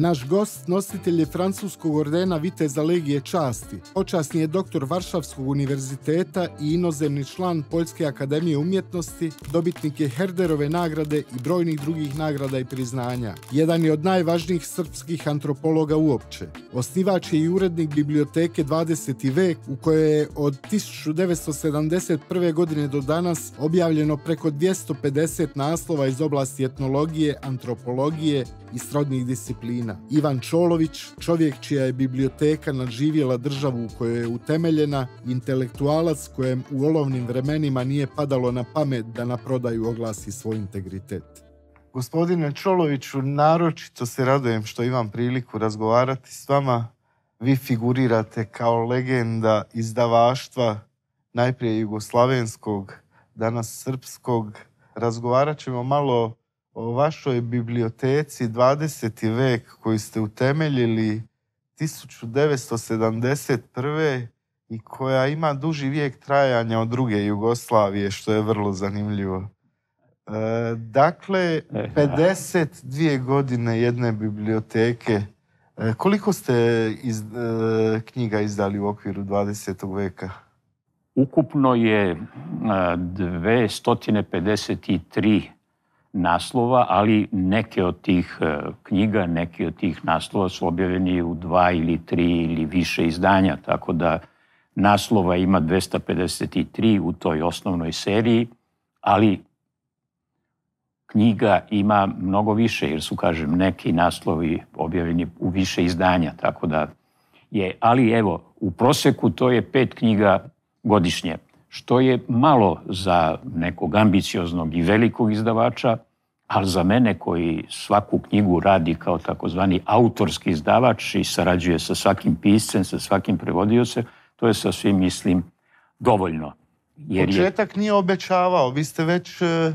Naš gost nositelj je francuskog ordena Viteza Legije časti. Počasni je doktor Varšavskog univerziteta i inozemni član Poljske akademije umjetnosti, dobitnik je Herderove nagrade i brojnih drugih nagrada i priznanja. Jedan je od najvažnijih srpskih antropologa uopće. Osnivač je i urednik biblioteke 20. vek u kojoj je od 1971. godine do danas objavljeno preko 250 naslova iz oblasti etnologije, antropologije i srodnih disciplina. Kina. Ivan Čolović, čovjek čija je biblioteka nadživjela državu u kojoj je utemeljena, intelektualac kojem u olovnim vremenima nije padalo na pamet da na prodaju oglasi svoj integritet. Gospodine Čoloviću, naročito se radojem što imam priliku razgovarati s vama. Vi figurirate kao legenda izdavaštva najprije jugoslavenskog, danas srpskog. Razgovarat ćemo malo o vašoj biblioteci 20. vek koji ste utemeljili 1971. i koja ima duži vijek trajanja od druge Jugoslavije, što je vrlo zanimljivo. E, dakle, 52 e. godine jedne biblioteke. E, koliko ste iz, e, knjiga izdali u okviru 20. veka? Ukupno je 253 e, naslova, ali neke od tih e, knjiga, neki od tih naslova su objavljeni u dva ili tri ili više izdanja, tako da naslova ima 253 u toj osnovnoj seriji, ali knjiga ima mnogo više, jer su, kažem, neki naslovi objavljeni u više izdanja, tako da je, ali evo, u proseku to je pet knjiga godišnje, što je malo za nekog ambicioznog i velikog izdavača, ali za mene koji svaku knjigu radi kao takozvani autorski izdavač i sarađuje sa svakim piscem, sa svakim prevodiocem, to je sasvim, mislim, dovoljno. Jer Početak je... nije obećavao, vi ste već e,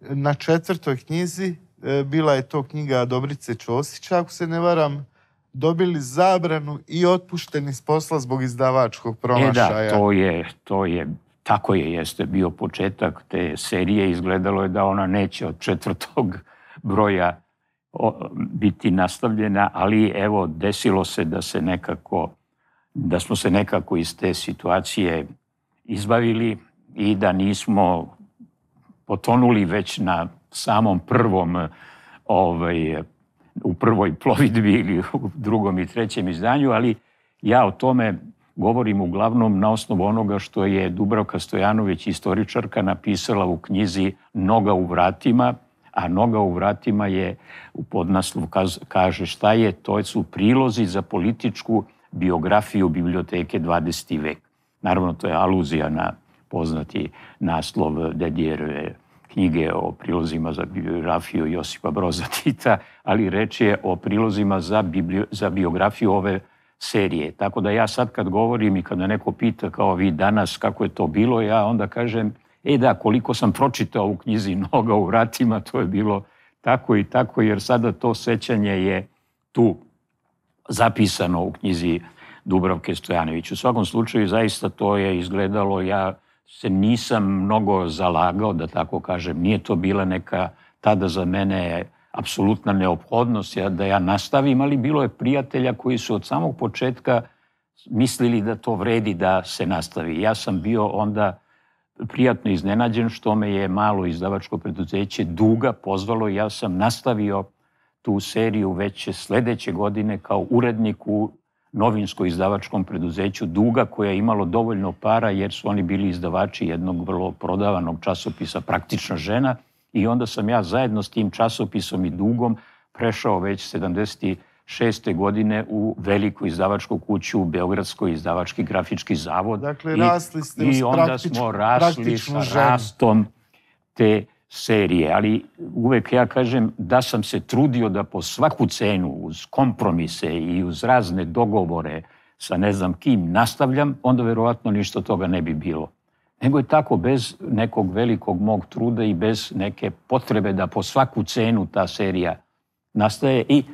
na četvrtoj knjizi, e, bila je to knjiga Dobrice Čosića, ako se ne varam, dobili zabranu i otpušteni s posla zbog izdavačkog promašaja. E da, to je, to je Tako je, jeste bio početak te serije. Izgledalo je da ona neće od četvrtog broja biti nastavljena, ali evo, desilo se da se nekako, da smo se nekako iz te situacije izbavili i da nismo potonuli već na samom prvom ovaj, u prvoj plovidbi ili u drugom i trećem izdanju, ali ja o tome govorim uglavnom na osnovu onoga što je Dubravka Stojanović, istoričarka, napisala u knjizi Noga u vratima, a Noga u vratima je u podnaslu kaže šta je, to su prilozi za političku biografiju biblioteke 20. vek. Naravno, to je aluzija na poznati naslov Dedijerove knjige o prilozima za biografiju Josipa Broza Tita, ali reč je o prilozima za, biblio, za biografiju ove serije. Tako da ja sad kad govorim i kada neko pita kao vi danas kako je to bilo, ja onda kažem, e da, koliko sam pročitao u knjizi Noga u vratima, to je bilo tako i tako, jer sada to sećanje je tu zapisano u knjizi Dubravke Stojanović. U svakom slučaju, zaista to je izgledalo, ja se nisam mnogo zalagao, da tako kažem, nije to bila neka tada za mene apsolutna neophodnost da ja nastavim, ali bilo je prijatelja koji su od samog početka mislili da to vredi da se nastavi. Ja sam bio onda prijatno iznenađen što me je malo izdavačko preduzeće Duga pozvalo. Ja sam nastavio tu seriju već sledeće godine kao urednik u novinsko-izdavačkom preduzeću Duga koja je imalo dovoljno para jer su oni bili izdavači jednog vrlo prodavanog časopisa Praktična žena – I onda sam ja zajedno s tim časopisom i dugom prešao već 76. godine u veliku izdavačku kuću u Beogradskoj izdavački grafički zavod. Dakle, I, rasli ste I onda praktič, smo rasli sa rastom te serije, ali uvek ja kažem da sam se trudio da po svaku cenu uz kompromise i uz razne dogovore sa ne znam kim nastavljam, onda verovatno ništa toga ne bi bilo nego je tako bez nekog velikog mog truda i bez neke potrebe da po svaku cenu ta serija nastaje i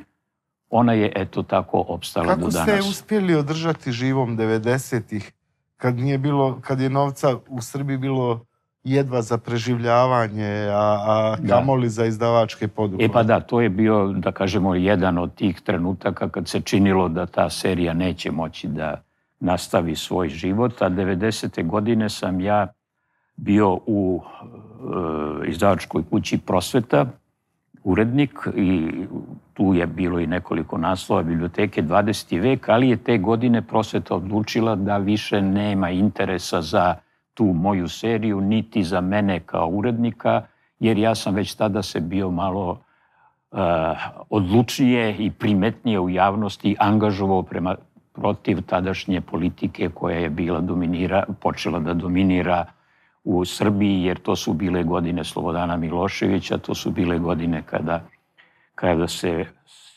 ona je eto tako opstala Kako do danas. Kako ste uspjeli održati živom 90-ih kad nije bilo, kad je novca u Srbiji bilo jedva za preživljavanje, a, a da. kamoli za izdavačke poduhvate. E pa da, to je bio, da kažemo, jedan od tih trenutaka kad se činilo da ta serija neće moći da nastavi svoj život, a 90. godine sam ja bio u eh, izdavačkoj kući Prosveta, urednik i tu je bilo i nekoliko naslova biblioteke 20. vek, ali je te godine prosveta odlučila da više nema interesa za tu moju seriju, niti za mene kao urednika, jer ja sam već tada se bio malo uh, odlučnije i primetnije u javnosti angažovao prema protiv tadašnje politike koja je bila dominira, počela da dominira u Srbiji, jer to su bile godine Slobodana Miloševića, to su bile godine kada, kada se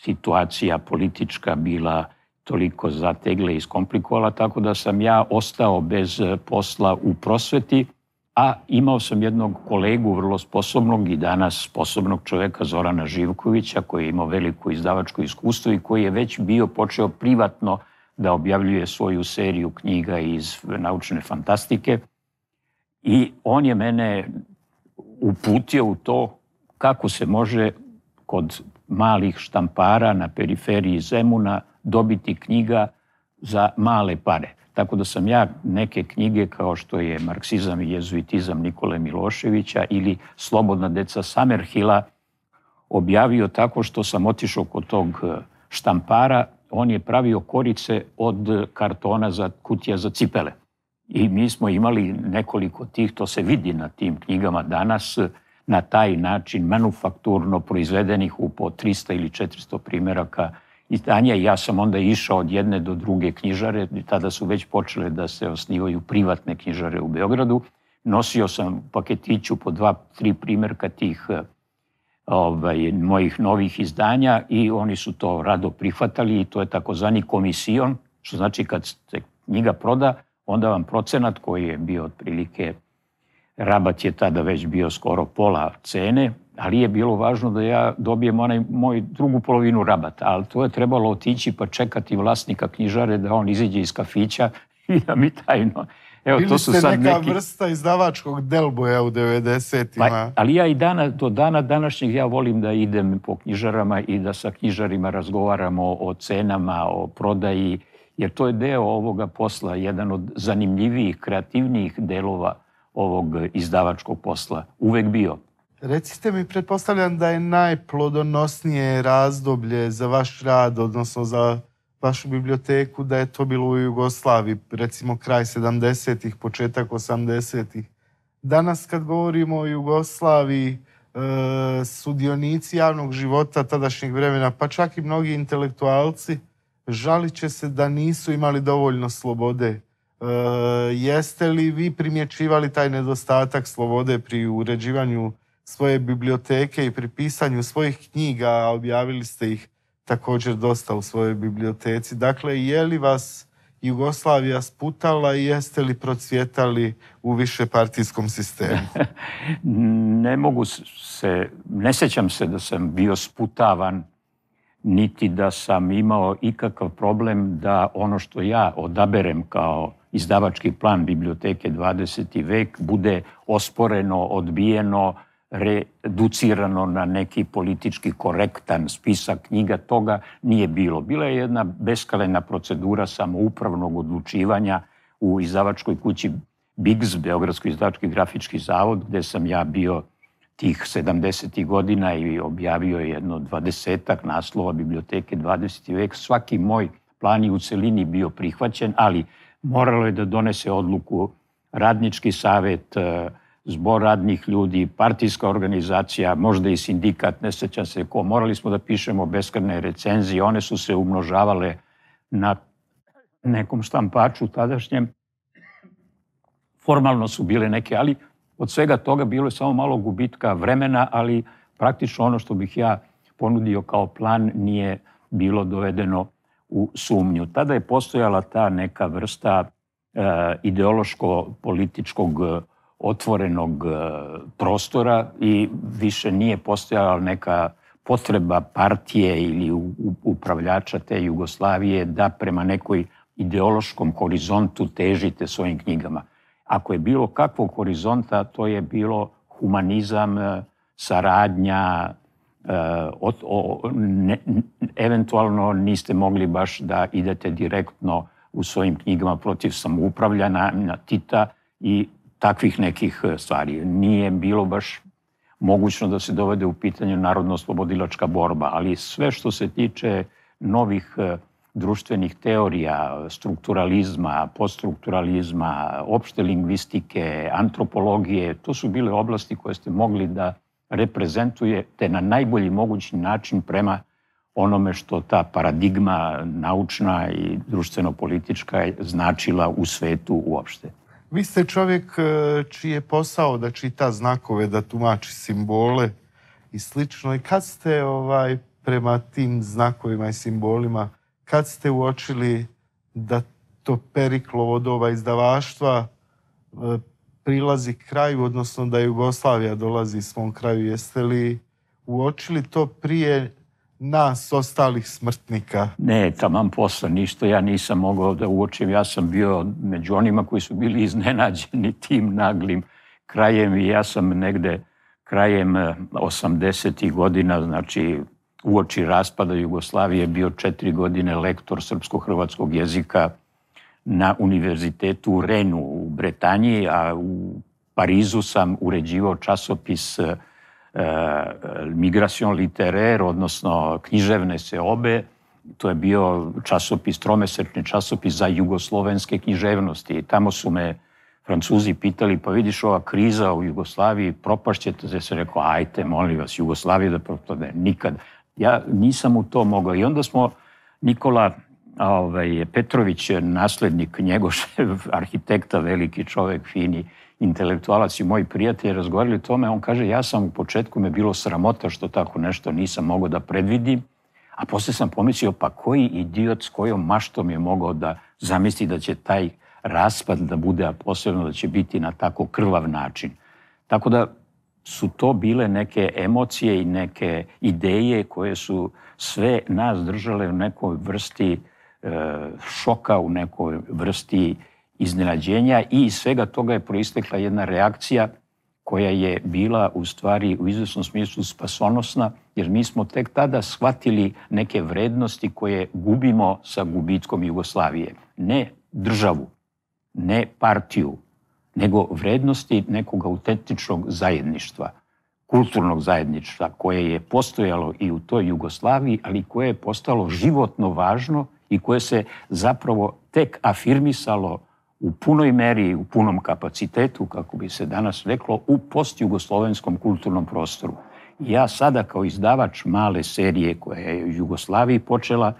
situacija politička bila toliko zategla i iskomplikovala, tako da sam ja ostao bez posla u prosveti, a imao sam jednog kolegu vrlo sposobnog i danas sposobnog čoveka Zorana Živkovića koji je imao veliko izdavačko iskustvo i koji je već bio počeo privatno da objavljuje svoju seriju knjiga iz naučne fantastike i on je mene uputio u to kako se može kod malih štampara na periferiji Zemuna dobiti knjiga za male pare. Tako da sam ja neke knjige kao što je Marksizam i jezuitizam Nikole Miloševića ili Slobodna deca Samerhila objavio tako što sam otišao kod tog eh, štampara, on je pravio korice od kartona za kutija za cipele. I mi smo imali nekoliko tih, to se vidi na tim knjigama danas, na taj način manufakturno proizvedenih u po 300 ili 400 primjeraka izdanja. Ja sam onda išao od jedne do druge knjižare, tada su već počele da se osnivaju privatne knjižare u Beogradu. Nosio sam paketiću po dva, tri primerka tih ovaj, mojih novih izdanja i oni su to rado prihvatali i to je takozvani komision, što znači kad se knjiga proda, onda vam procenat koji je bio otprilike, rabat je tada već bio skoro pola cene, ali je bilo važno da ja dobijem onaj moj drugu polovinu rabata, ali to je trebalo otići pa čekati vlasnika knjižare da on iziđe iz kafića i da mi tajno Evo, Bili to su ste sad neka neki... vrsta izdavačkog delboja u 90-ima. Pa, ali ja i dana, do dana današnjeg ja volim da idem po knjižarama i da sa knjižarima razgovaramo o cenama, o prodaji, jer to je deo ovoga posla, jedan od zanimljivijih, kreativnijih delova ovog izdavačkog posla. Uvek bio. Recite mi, pretpostavljam da je najplodonosnije razdoblje za vaš rad, odnosno za vašu biblioteku da je to bilo u Jugoslaviji, recimo kraj 70-ih, početak 80-ih. Danas kad govorimo o Jugoslaviji, e, sudionici javnog života tadašnjeg vremena, pa čak i mnogi intelektualci, žalit će se da nisu imali dovoljno slobode. E, jeste li vi primjećivali taj nedostatak slobode pri uređivanju svoje biblioteke i pri pisanju svojih knjiga, objavili ste ih također dosta u svojoj biblioteci. Dakle, je li vas Jugoslavija sputala i jeste li procvjetali u višepartijskom sistemu? ne mogu se, ne sećam se da sam bio sputavan niti da sam imao ikakav problem da ono što ja odaberem kao izdavački plan biblioteke 20. vek bude osporeno, odbijeno, reducirano na neki politički korektan spisak knjiga, toga nije bilo. Bila je jedna beskalena procedura samoupravnog odlučivanja u izdavačkoj kući BIGS, Beogradski izdavački grafički zavod, gde sam ja bio tih 70. godina i objavio jedno dvadesetak naslova biblioteke 20. vek. Svaki moj plan je u celini bio prihvaćen, ali moralo je da donese odluku radnički savet, zbor radnih ljudi, partijska organizacija, možda i sindikat, ne sećam se ko, morali smo da pišemo beskrne recenzije, one su se umnožavale na nekom štampaču tadašnjem. Formalno su bile neke, ali od svega toga bilo je samo malo gubitka vremena, ali praktično ono što bih ja ponudio kao plan nije bilo dovedeno u sumnju. Tada je postojala ta neka vrsta e, ideološko-političkog otvorenog e, prostora i više nije postojala neka potreba partije ili upravljača te Jugoslavije da prema nekoj ideološkom horizontu težite svojim knjigama. Ako je bilo kakvog horizonta, to je bilo humanizam, e, saradnja, e, od, o, ne, eventualno niste mogli baš da idete direktno u svojim knjigama protiv samoupravljanja Tita i takvih nekih e, stvari. Nije bilo baš mogućno da se dovede u pitanje narodno-oslobodilačka borba, ali sve što se tiče novih e, društvenih teorija, strukturalizma, poststrukturalizma, opšte lingvistike, antropologije, to su bile oblasti koje ste mogli da reprezentujete na najbolji mogući način prema onome što ta paradigma naučna i društveno-politička značila u svetu uopšte. Vi ste čovjek e, čiji je posao da čita znakove, da tumači simbole i slično. I kad ste ovaj, prema tim znakovima i simbolima, kad ste uočili da to periklovo doba izdavaštva e, prilazi kraju, odnosno da Jugoslavija dolazi svom kraju, jeste li uočili to prije nas ostalih smrtnika. Ne, taman posla, ništa ja nisam mogao da uočim. Ja sam bio među onima koji su bili iznenađeni tim naglim krajem i ja sam negde krajem 80. Eh, godina, znači uoči raspada Jugoslavije, bio četiri godine lektor srpsko-hrvatskog jezika na univerzitetu u Renu u Bretanji, a u Parizu sam uređivao časopis eh, Eh, Migration literaire, odnosno književne seobe, to je bio časopis, tromesečni časopis za jugoslovenske književnosti i tamo su me Francuzi pitali, pa vidiš ova kriza u Jugoslaviji, propašćete se, se rekao, ajte, molim vas, Jugoslavije da propadne, nikad. Ja nisam u to mogao i onda smo Nikola ovaj, Petrović, naslednik Njegošev, arhitekta, veliki čovjek, fini, intelektualac i moj prijatelj razgovarali o tome, on kaže ja sam u početku me bilo sramota što tako nešto nisam mogao da predvidim, a posle sam pomislio pa koji idiot s kojom maštom je mogao da zamisli da će taj raspad da bude, a posebno da će biti na tako krvav način. Tako da su to bile neke emocije i neke ideje koje su sve nas držale u nekoj vrsti e, šoka, u nekoj vrsti iznenađenja i iz svega toga je proistekla jedna reakcija koja je bila u stvari u izvesnom smislu spasonosna, jer mi smo tek tada shvatili neke vrednosti koje gubimo sa gubitkom Jugoslavije. Ne državu, ne partiju, nego vrednosti nekog autentičnog zajedništva, kulturnog zajedništva koje je postojalo i u toj Jugoslaviji, ali koje je postalo životno važno i koje se zapravo tek afirmisalo u punoj meri, u punom kapacitetu, kako bi se danas reklo, u postjugoslovenskom kulturnom prostoru. Ja sada kao izdavač male serije koja je u Jugoslaviji počela,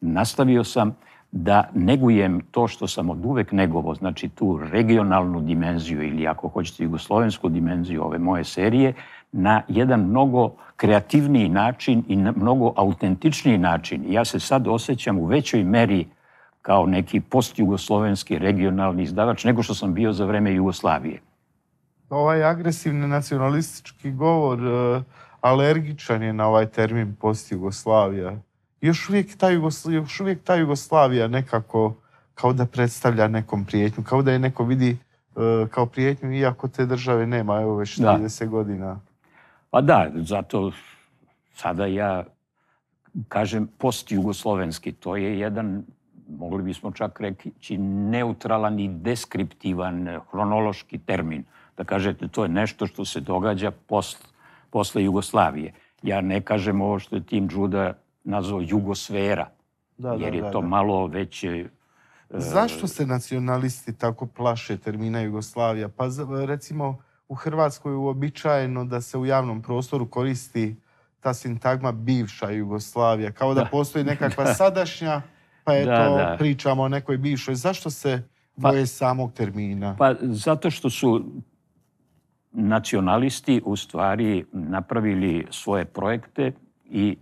nastavio sam da negujem to što sam od uvek negovo, znači tu regionalnu dimenziju ili ako hoćete jugoslovensku dimenziju ove moje serije, na jedan mnogo kreativniji način i na mnogo autentičniji način. Ja se sad osjećam u većoj meri kao neki postjugoslovenski regionalni izdavač nego što sam bio za vreme Jugoslavije. Ovaj agresivni nacionalistički govor e, alergičan je na ovaj termin postjugoslavija. Još uvijek ta, Jugosl... još uvijek ta Jugoslavija nekako kao da predstavlja nekom prijetnju, kao da je neko vidi e, kao prijetnju, iako te države nema, evo već 30 da. godina. Pa da, zato sada ja kažem postjugoslovenski. To je jedan mogli bismo čak reći, neutralan i deskriptivan, hronološki termin. Da kažete, to je nešto što se događa post, posle Jugoslavije. Ja ne kažem ovo što je Tim Đuda nazvao jugosfera, da, da, jer je da, to da. malo već e, Zašto se nacionalisti tako plaše termina Jugoslavija? Pa recimo u Hrvatskoj je uobičajeno da se u javnom prostoru koristi ta sintagma bivša Jugoslavija, kao da, da postoji nekakva da. sadašnja pa eto, da, da. pričamo o nekoj bivšoj. Zašto se pa, boje samog termina? Pa zato što su nacionalisti u stvari napravili svoje projekte i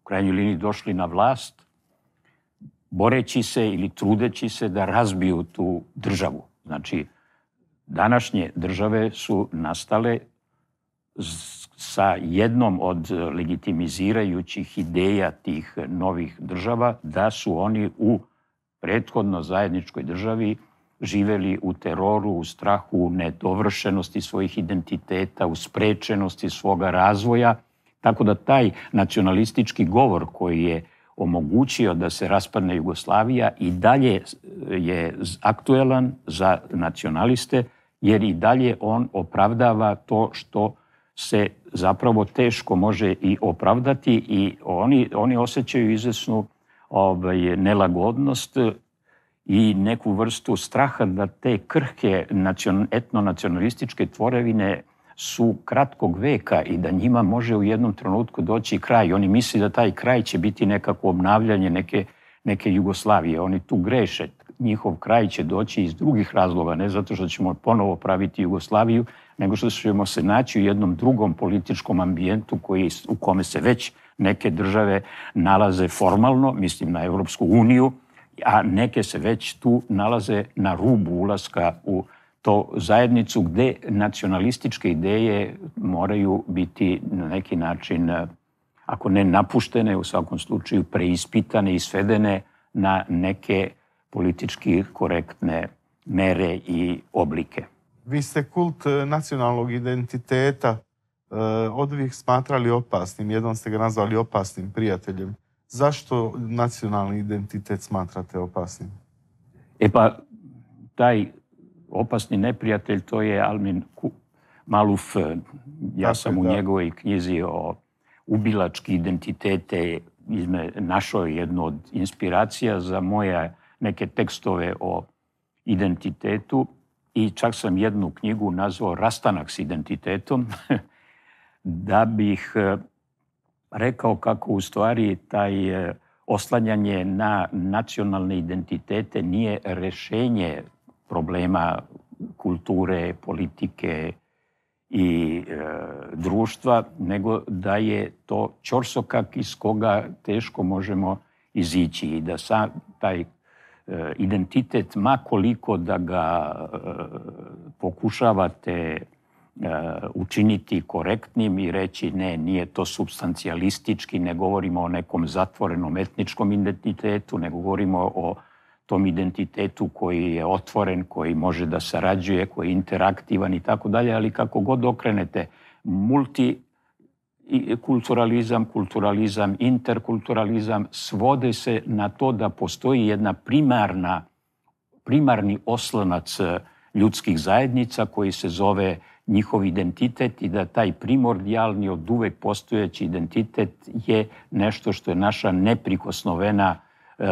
u krajnjoj liniji došli na vlast boreći se ili trudeći se da razbiju tu državu. Znači, današnje države su nastale sa jednom od e, legitimizirajućih ideja tih novih država, da su oni u prethodno zajedničkoj državi živeli u teroru, u strahu, u nedovršenosti svojih identiteta, u sprečenosti svoga razvoja. Tako da taj nacionalistički govor koji je omogućio da se raspadne Jugoslavija i dalje e, je aktuelan za nacionaliste, jer i dalje on opravdava to što se zapravo teško može i opravdati i oni, oni osjećaju izvesnu ovaj, nelagodnost i neku vrstu straha da te krhke nacion, etnonacionalističke tvorevine su kratkog veka i da njima može u jednom trenutku doći kraj. Oni misle da taj kraj će biti nekako obnavljanje neke, neke Jugoslavije. Oni tu greše. Njihov kraj će doći iz drugih razloga, ne zato što ćemo ponovo praviti Jugoslaviju, nego što ćemo se naći u jednom drugom političkom ambijentu koji, u kome se već neke države nalaze formalno, mislim na Evropsku uniju, a neke se već tu nalaze na rubu ulaska u to zajednicu gde nacionalističke ideje moraju biti na neki način, ako ne napuštene, u svakom slučaju preispitane i svedene na neke politički korektne mere i oblike vi ste kult e, nacionalnog identiteta e, od ovih smatrali opasnim. Jednom ste ga nazvali opasnim prijateljem. Zašto nacionalni identitet smatrate opasnim? E pa, taj opasni neprijatelj, to je Almin Maluf. E, ja Tako sam u da. njegovoj knjizi o ubilački identitete izme, našao jednu od inspiracija za moje neke tekstove o identitetu i čak sam jednu knjigu nazvao Rastanak s identitetom, da bih e, rekao kako u stvari taj e, oslanjanje na nacionalne identitete nije rešenje problema kulture, politike i e, društva, nego da je to čorsokak iz koga teško možemo izići i da sa, taj Eh, identitet, ma koliko da ga eh, pokušavate eh, učiniti korektnim i reći ne, nije to substancijalistički, ne govorimo o nekom zatvorenom etničkom identitetu, ne govorimo o tom identitetu koji je otvoren, koji može da sarađuje, koji je interaktivan i tako dalje, ali kako god okrenete, multi kulturalizam, kulturalizam, interkulturalizam svode se na to da postoji jedna primarna, primarni oslonac e, ljudskih zajednica koji se zove njihov identitet i da taj primordijalni od uvek postojeći identitet je nešto što je naša neprikosnovena e,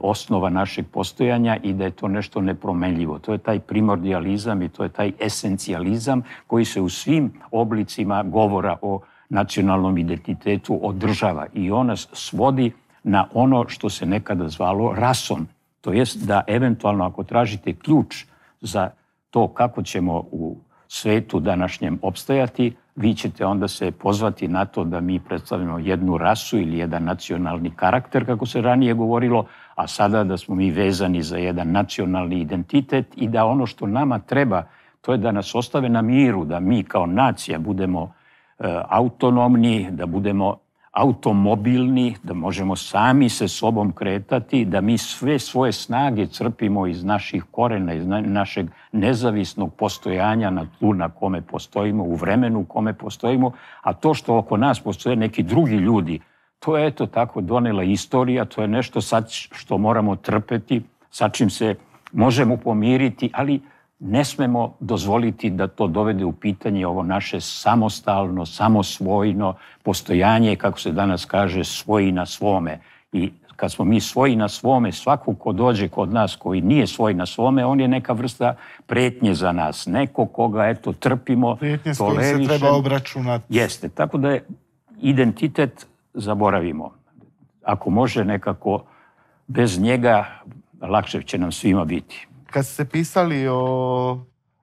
osnova našeg postojanja i da je to nešto nepromenljivo. To je taj primordijalizam i to je taj esencijalizam koji se u svim oblicima govora o nacionalnom identitetu održava i ona svodi na ono što se nekada zvalo rasom. To jest da eventualno ako tražite ključ za to kako ćemo u svetu današnjem opstajati, vi ćete onda se pozvati na to da mi predstavljamo jednu rasu ili jedan nacionalni karakter, kako se ranije govorilo, a sada da smo mi vezani za jedan nacionalni identitet i da ono što nama treba, to je da nas ostave na miru, da mi kao nacija budemo E, autonomni, da budemo automobilni, da možemo sami se sobom kretati, da mi sve svoje snage crpimo iz naših korena, iz našeg nezavisnog postojanja na tu na kome postojimo, u vremenu u kome postojimo, a to što oko nas postoje neki drugi ljudi, to je eto tako donela istorija, to je nešto sad što moramo trpeti, sa čim se možemo pomiriti, ali ne smemo dozvoliti da to dovede u pitanje ovo naše samostalno, samosvojno postojanje, kako se danas kaže, svoji na svome. I kad smo mi svoji na svome, svako ko dođe kod nas koji nije svoj na svome, on je neka vrsta pretnje za nas. Neko koga, eto, trpimo, pretnje tolerišemo. se treba obračunati. Jeste, tako da je identitet zaboravimo. Ako može nekako, bez njega lakše će nam svima biti kad ste pisali o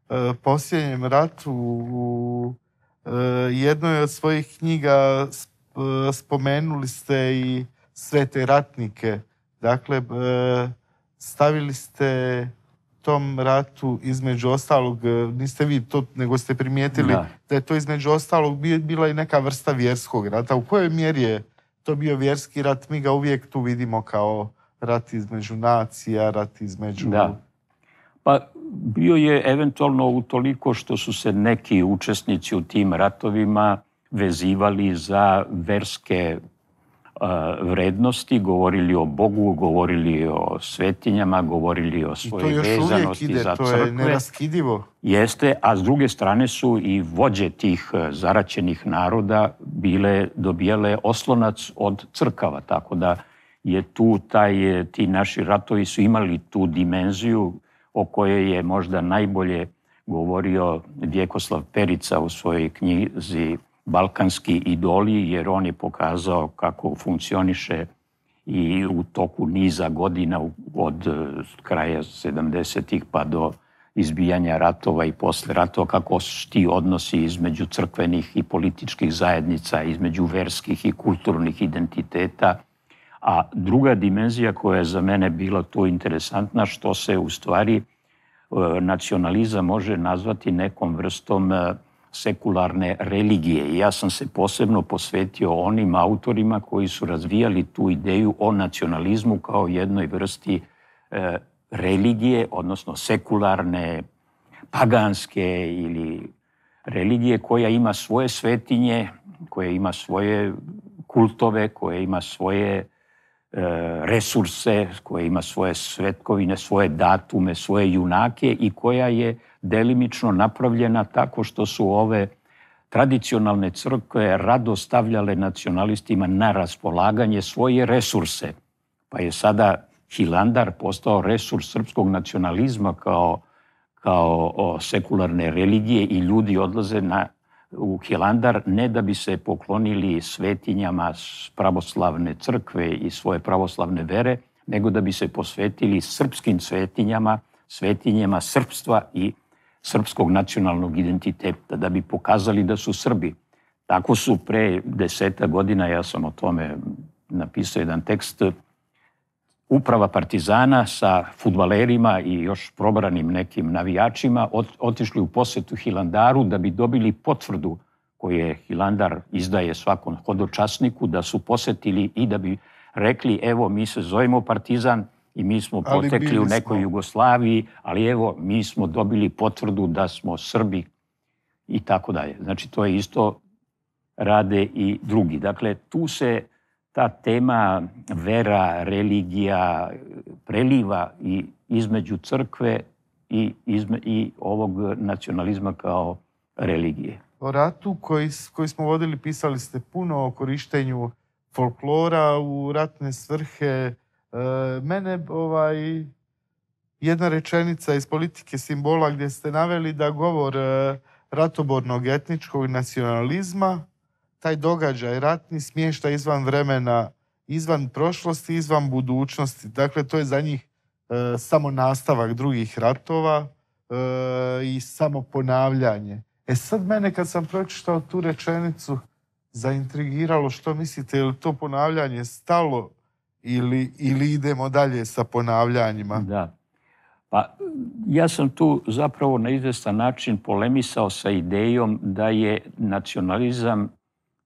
e, posljednjem ratu u e, jednoj od svojih knjiga sp, e, spomenuli ste i sve te ratnike. Dakle, e, stavili ste tom ratu između ostalog, e, niste vi to, nego ste primijetili da, da je to između ostalog bila i neka vrsta vjerskog rata. U kojoj mjeri je to bio vjerski rat? Mi ga uvijek tu vidimo kao rat između nacija, rat između... Da Pa bio je eventualno u toliko što su se neki učesnici u tim ratovima vezivali za verske e, vrednosti, govorili o Bogu, govorili o svetinjama, govorili o svojoj vezanosti ide, za crkve. I to još uvijek ide, to je neraskidivo. Jeste, a s druge strane su i vođe tih e, zaraćenih naroda bile, dobijale oslonac od crkava, tako da je tu taj, e, ti naši ratovi su imali tu dimenziju o kojoj je možda najbolje govorio Vjekoslav Perica u svojoj knjizi Balkanski idoli, jer on je pokazao kako funkcioniše i u toku niza godina od e, kraja 70-ih pa do izbijanja ratova i posle ratova, kako su ti odnosi između crkvenih i političkih zajednica, između verskih i kulturnih identiteta A druga dimenzija koja je za mene bila tu interesantna, što se u stvari e, nacionalizam može nazvati nekom vrstom e, sekularne religije. Ja sam se posebno posvetio onim autorima koji su razvijali tu ideju o nacionalizmu kao jednoj vrsti e, religije, odnosno sekularne, paganske ili religije koja ima svoje svetinje, koja ima svoje kultove, koja ima svoje E, resurse, koja ima svoje svetkovine, svoje datume, svoje junake i koja je delimično napravljena tako što su ove tradicionalne crkve rado stavljale nacionalistima na raspolaganje svoje resurse. Pa je sada Hilandar postao resurs srpskog nacionalizma kao, kao sekularne religije i ljudi odlaze na u Hilandar, ne da bi se poklonili svetinjama pravoslavne crkve i svoje pravoslavne vere, nego da bi se posvetili srpskim svetinjama, svetinjama srpstva i srpskog nacionalnog identiteta, da bi pokazali da su Srbi. Tako su pre deseta godina, ja sam o tome napisao jedan tekst, uprava Partizana sa futbalerima i još probranim nekim navijačima otišli u posetu Hilandaru da bi dobili potvrdu koje Hilandar izdaje svakom hodočasniku da su posetili i da bi rekli evo mi se zovemo Partizan i mi smo potekli u nekoj smo. Jugoslaviji, ali evo mi smo dobili potvrdu da smo Srbi i tako dalje. Znači to je isto rade i drugi. Dakle, tu se ta tema vera, religija, preliva i između crkve i, izme, i ovog nacionalizma kao religije. O ratu koji, koji smo vodili pisali ste puno o korištenju folklora u ratne svrhe. E, mene ovaj, jedna rečenica iz politike simbola gde ste naveli da govor e, ratobornog etničkog nacionalizma taj događaj ratni smješta izvan vremena, izvan prošlosti, izvan budućnosti. Dakle, to je za njih e, samo nastavak drugih ratova e, i samo ponavljanje. E sad mene kad sam pročitao tu rečenicu zaintrigiralo što mislite, je li to ponavljanje stalo ili, ili idemo dalje sa ponavljanjima? Da. Pa ja sam tu zapravo na izvestan način polemisao sa idejom da je nacionalizam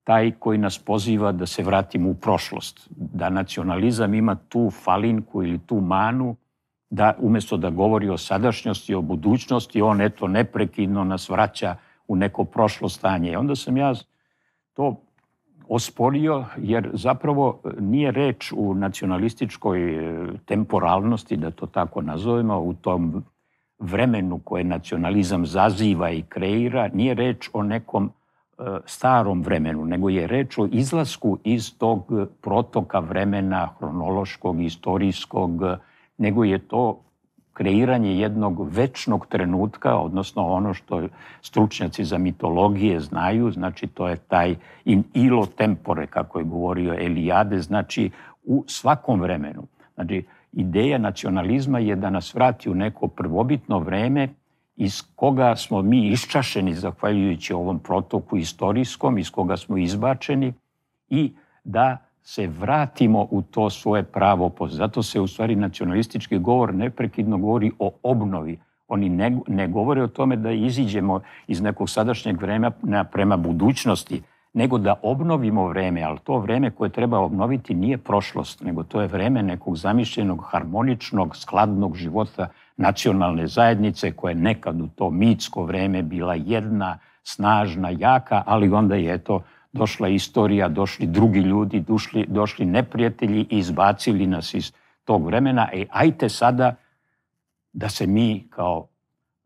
taj koji nas poziva da se vratimo u prošlost. Da nacionalizam ima tu falinku ili tu manu da umesto da govori o sadašnjosti, o budućnosti, on eto neprekidno nas vraća u neko prošlo stanje. onda sam ja to osporio, jer zapravo nije reč u nacionalističkoj e, temporalnosti, da to tako nazovemo, u tom vremenu koje nacionalizam zaziva i kreira, nije reč o nekom E, starom vremenu, nego je reč o izlasku iz tog e, protoka vremena hronološkog, istorijskog, e, nego je to kreiranje jednog večnog trenutka, odnosno ono što stručnjaci za mitologije znaju, znači to je taj in ilo tempore, kako je govorio Elijade, znači u svakom vremenu. Znači, ideja nacionalizma je da nas vrati u neko prvobitno vreme iz koga smo mi iščašeni zahvaljujući ovom protoku istorijskom, iz koga smo izbačeni i da se vratimo u to svoje pravo post. Zato se u stvari nacionalistički govor neprekidno govori o obnovi. Oni ne, ne govore o tome da iziđemo iz nekog sadašnjeg vremena prema budućnosti, nego da obnovimo vreme, ali to vreme koje treba obnoviti nije prošlost, nego to je vreme nekog zamišljenog, harmoničnog, skladnog života nacionalne zajednice koja je nekad u to mitsko vreme bila jedna, snažna, jaka, ali onda je to došla istorija, došli drugi ljudi, došli, došli neprijatelji i izbacili nas iz tog vremena. E, ajte sada da se mi kao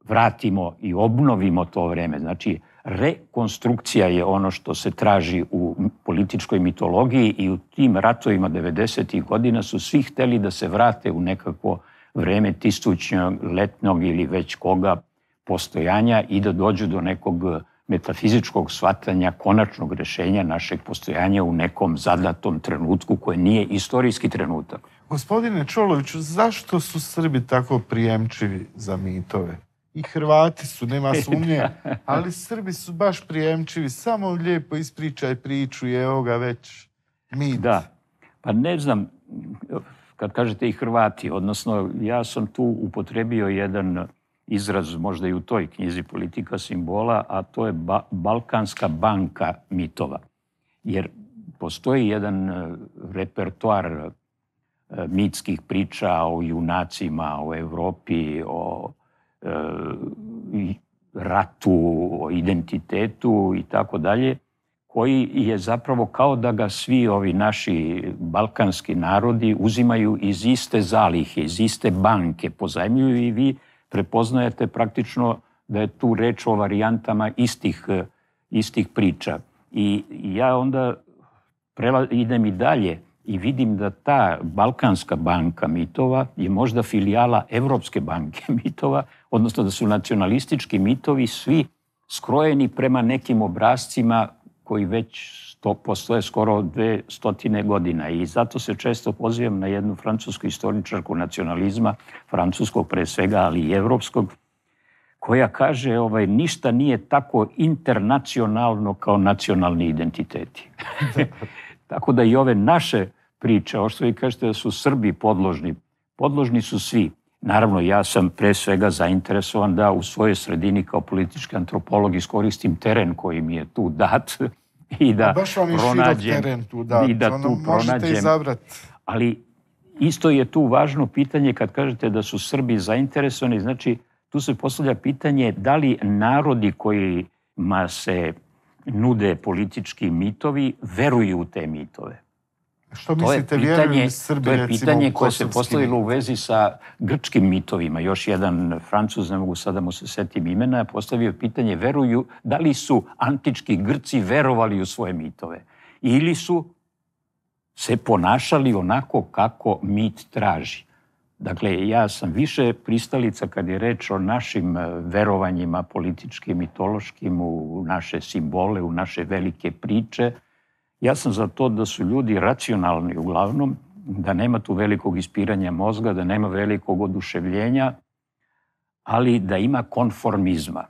vratimo i obnovimo to vreme. Znači, rekonstrukcija je ono što se traži u političkoj mitologiji i u tim ratovima 90. godina su svi hteli da se vrate u nekako vreme tisućnjeg letnog ili već koga postojanja i da dođu do nekog eh, metafizičkog shvatanja konačnog rešenja našeg postojanja u nekom zadatom trenutku koji nije istorijski trenutak. Gospodine Čoloviću, zašto su Srbi tako prijemčivi za mitove? I Hrvati su, nema sumnje, ali Srbi su baš prijemčivi. Samo lijepo ispričaj priču i evo ga već mit. Da, pa ne znam, kad kažete i Hrvati, odnosno ja sam tu upotrebio jedan izraz možda i u toj knjizi politika simbola, a to je ba Balkanska banka mitova. Jer postoji jedan e, repertoar e, mitskih priča o junacima, o Evropi, o e, ratu, o identitetu i tako dalje, koji je zapravo kao da ga svi ovi naši balkanski narodi uzimaju iz iste zalihe, iz iste banke, pozajmljuju i vi prepoznajete praktično da je tu reč o varijantama istih, istih priča. I ja onda prela, idem i dalje i vidim da ta Balkanska banka mitova je možda filijala Evropske banke mitova, odnosno da su nacionalistički mitovi svi skrojeni prema nekim obrazcima koji već to postoje skoro dve stotine godina i zato se često pozivam na jednu francusku istoričarku nacionalizma, francuskog pre svega, ali i evropskog, koja kaže ovaj, ništa nije tako internacionalno kao nacionalni identiteti. tako da i ove naše priče, ovo što vi kažete da su Srbi podložni, podložni su svi. Naravno, ja sam pre svega zainteresovan da u svojoj sredini kao politički antropolog iskoristim teren koji mi je tu dat i da baš vam je pronađem teren tu dat. i da ono, tu pronađem. Izabrati. Ali isto je tu važno pitanje kad kažete da su Srbi zainteresovani, znači tu se postavlja pitanje da li narodi kojima se nude politički mitovi veruju u te mitove. Što to mislite, je pitanje, Srbi, to je pitanje koje se postavilo u vezi sa grčkim mitovima. Još jedan francuz, ne mogu sada da mu se setim imena, postavio pitanje veruju da li su antički Grci verovali u svoje mitove ili su se ponašali onako kako mit traži. Dakle, ja sam više pristalica kad je reč o našim e, verovanjima političkim, mitološkim, u naše simbole, u naše velike priče, Ja sam za to da su ljudi racionalni uglavnom, da nema tu velikog ispiranja mozga, da nema velikog oduševljenja, ali da ima konformizma.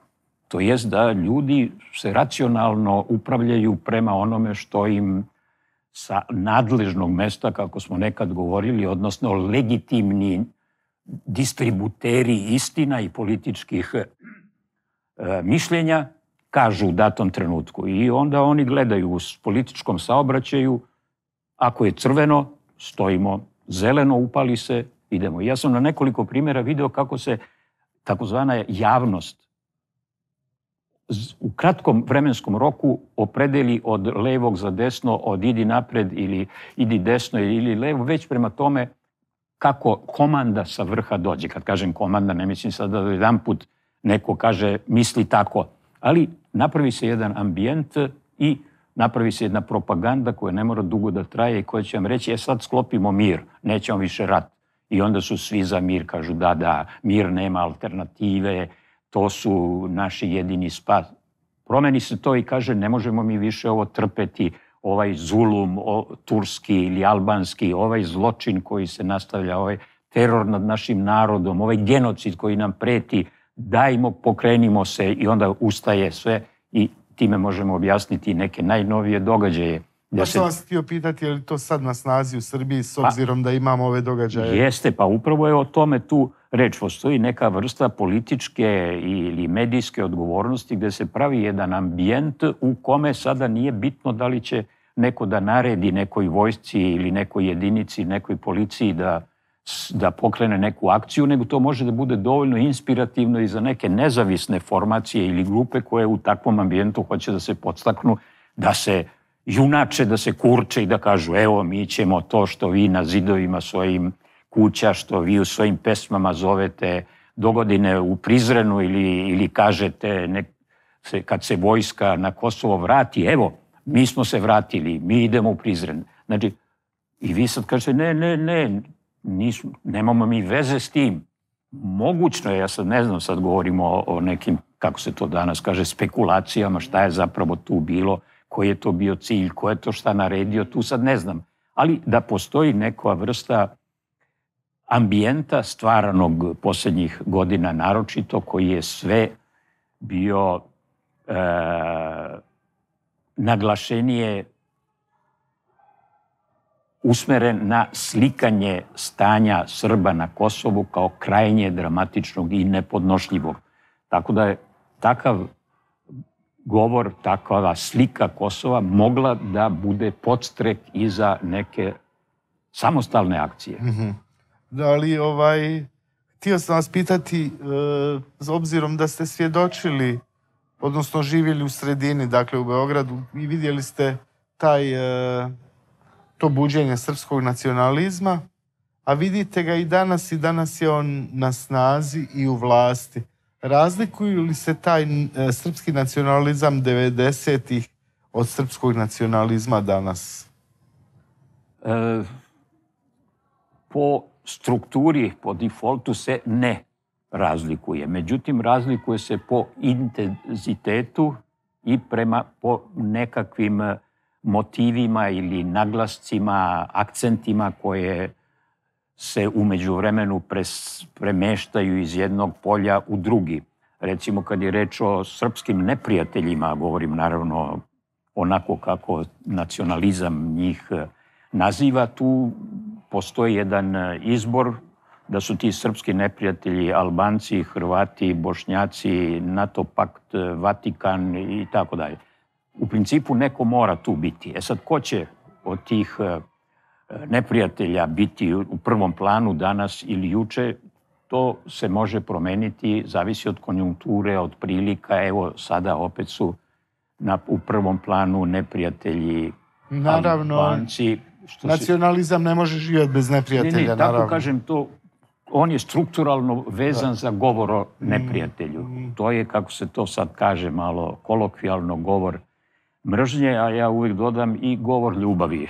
To jest da ljudi se racionalno upravljaju prema onome što im sa nadležnog mesta, kako smo nekad govorili, odnosno legitimni distributeri istina i političkih e, mišljenja, kažu u datom trenutku. I onda oni gledaju u političkom saobraćaju, ako je crveno, stojimo, zeleno upali se, idemo. Ja sam na nekoliko primjera video kako se takozvana javnost u kratkom vremenskom roku opredeli od levog za desno, od idi napred ili idi desno ili levo, već prema tome kako komanda sa vrha dođe. Kad kažem komanda, ne mislim sad da jedan put neko kaže misli tako, ali napravi se jedan ambijent i napravi se jedna propaganda koja ne mora dugo da traje i koja će vam reći, e sad sklopimo mir, nećemo više rat. I onda su svi za mir, kažu da, da, mir nema alternative, to su naši jedini spas. Promeni se to i kaže, ne možemo mi više ovo trpeti, ovaj zulum o, turski ili albanski, ovaj zločin koji se nastavlja, ovaj teror nad našim narodom, ovaj genocid koji nam preti, dajmo, pokrenimo se i onda ustaje sve i time možemo objasniti neke najnovije događaje. Ja pa sam vas htio pitati, je li to sad na snazi u Srbiji s pa- obzirom pa, da imamo ove događaje? Jeste, pa upravo je o tome tu reč. Postoji neka vrsta političke ili medijske odgovornosti gde se pravi jedan ambijent u kome sada nije bitno da li će neko da naredi nekoj vojsci ili nekoj jedinici, nekoj policiji da da pokrene neku akciju, nego to može da bude dovoljno inspirativno i za neke nezavisne formacije ili grupe koje u takvom ambijentu hoće da se podstaknu, da se junače, da se kurče i da kažu evo mi ćemo to što vi na zidovima svojim kuća, što vi u svojim pesmama zovete dogodine u Prizrenu ili, ili kažete nek, se, kad se vojska na Kosovo vrati, evo, mi smo se vratili, mi idemo u Prizren. Znači, i vi sad kažete, ne, ne, ne, nisu, nemamo mi veze s tim. Mogućno je, ja sad ne znam, sad govorimo o, o nekim, kako se to danas kaže, spekulacijama, šta je zapravo tu bilo, koji je to bio cilj, ko je to šta naredio, tu sad ne znam. Ali da postoji neka vrsta ambijenta stvaranog poslednjih godina, naročito koji je sve bio e, naglašenije usmeren na slikanje stanja Srba na Kosovu kao krajnje dramatičnog i nepodnošljivog. Tako da je takav govor, takva slika Kosova mogla da bude podstrek i za neke samostalne akcije. Mm -hmm. Da li ovaj... Htio sam vas pitati, e, s obzirom da ste svjedočili, odnosno živjeli u sredini, dakle u Beogradu, i vidjeli ste taj e, to buđenje srpskog nacionalizma, a vidite ga i danas i danas je on na snazi i u vlasti. Razlikuju li se taj e, srpski nacionalizam 90-ih od srpskog nacionalizma danas? E, po strukturi, po defaultu se ne razlikuje. Međutim, razlikuje se po intenzitetu i prema po nekakvim motivima ili naglascima, akcentima koje se umeđu vremenu pres, premeštaju iz jednog polja u drugi. Recimo kad je reč o srpskim neprijateljima, govorim naravno onako kako nacionalizam njih eh, naziva, tu postoji jedan eh, izbor da su ti srpski neprijatelji Albanci, Hrvati, Bošnjaci, NATO pakt, eh, Vatikan i tako dalje u principu neko mora tu biti. E sad, ko će od tih e, neprijatelja biti u prvom planu danas ili juče, to se može promeniti, zavisi od konjunkture, od prilika. Evo, sada opet su na, u prvom planu neprijatelji Naravno, Albanci. Što nacionalizam si... ne može živjeti bez neprijatelja, ne, ne, naravno. Tako kažem, to, on je strukturalno vezan da. za govor o mm. neprijatelju. Mm. To je, kako se to sad kaže malo kolokvijalno, govor mržnje, a ja uvijek dodam i govor ljubavi,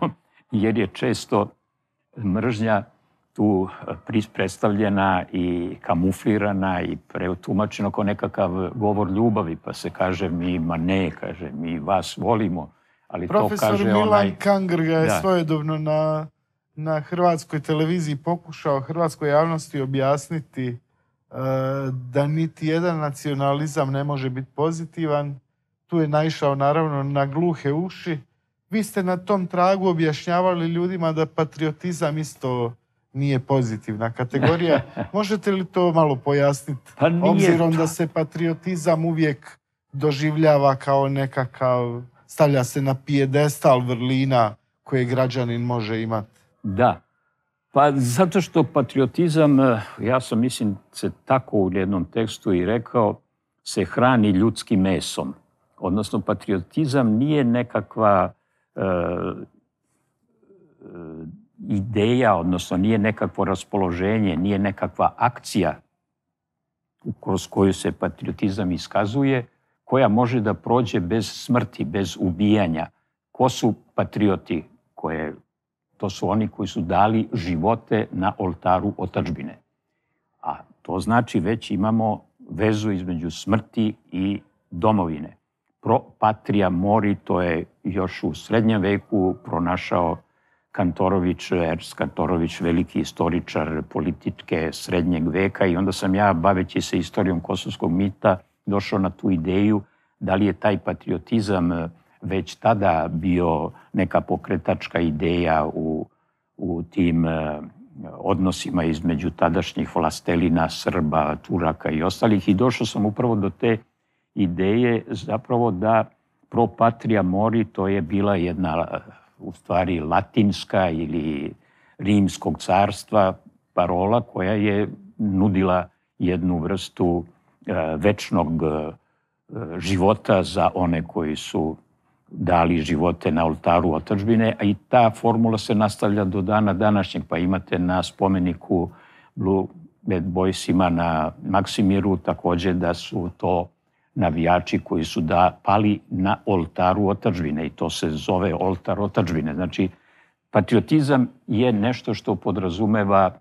jer je često mržnja tu eh, predstavljena i kamuflirana i preutumačeno kao nekakav govor ljubavi, pa se kaže mi, ma ne, kaže mi vas volimo, ali Profesor to kaže Milan onaj... Kangr ga je da. svojedobno na, na hrvatskoj televiziji pokušao hrvatskoj javnosti objasniti uh, da niti jedan nacionalizam ne može biti pozitivan, tu je naišao naravno na gluhe uši. Vi ste na tom tragu objašnjavali ljudima da patriotizam isto nije pozitivna kategorija. Možete li to malo pojasniti? Pa Obzirom to. da se patriotizam uvijek doživljava kao nekakav, stavlja se na pijedestal vrlina koje građanin može imati. Da. Pa zato što patriotizam, eh, ja sam mislim se tako u jednom tekstu i rekao, se hrani ljudskim mesom. Odnosno, patriotizam nije nekakva uh, ideja, odnosno nije nekakvo raspoloženje, nije nekakva akcija kroz koju se patriotizam iskazuje, koja može da prođe bez smrti, bez ubijanja. Ko su patrioti? Koje, to su oni koji su dali živote na oltaru otačbine. A to znači već imamo vezu između smrti i domovine. Pro Patria Mori, to je još u srednjem veku pronašao Kantorović, Ernst Kantorović, veliki istoričar političke srednjeg veka i onda sam ja, baveći se istorijom kosovskog mita, došao na tu ideju da li je taj patriotizam eh, već tada bio neka pokretačka ideja u, u tim eh, odnosima između tadašnjih vlastelina, Srba, Turaka i ostalih i došao sam upravo do te ideje zapravo da pro patria mori to je bila jedna u stvari latinska ili rimskog carstva parola koja je nudila jednu vrstu e, večnog e, života za one koji su dali živote na oltaru otačbine, a i ta formula se nastavlja do dana današnjeg, pa imate na spomeniku Blue Bad Boysima na Maksimiru takođe da su to navijači koji su da pali na oltaru otačbine i to se zove oltar otačbine. Znači, patriotizam je nešto što podrazumeva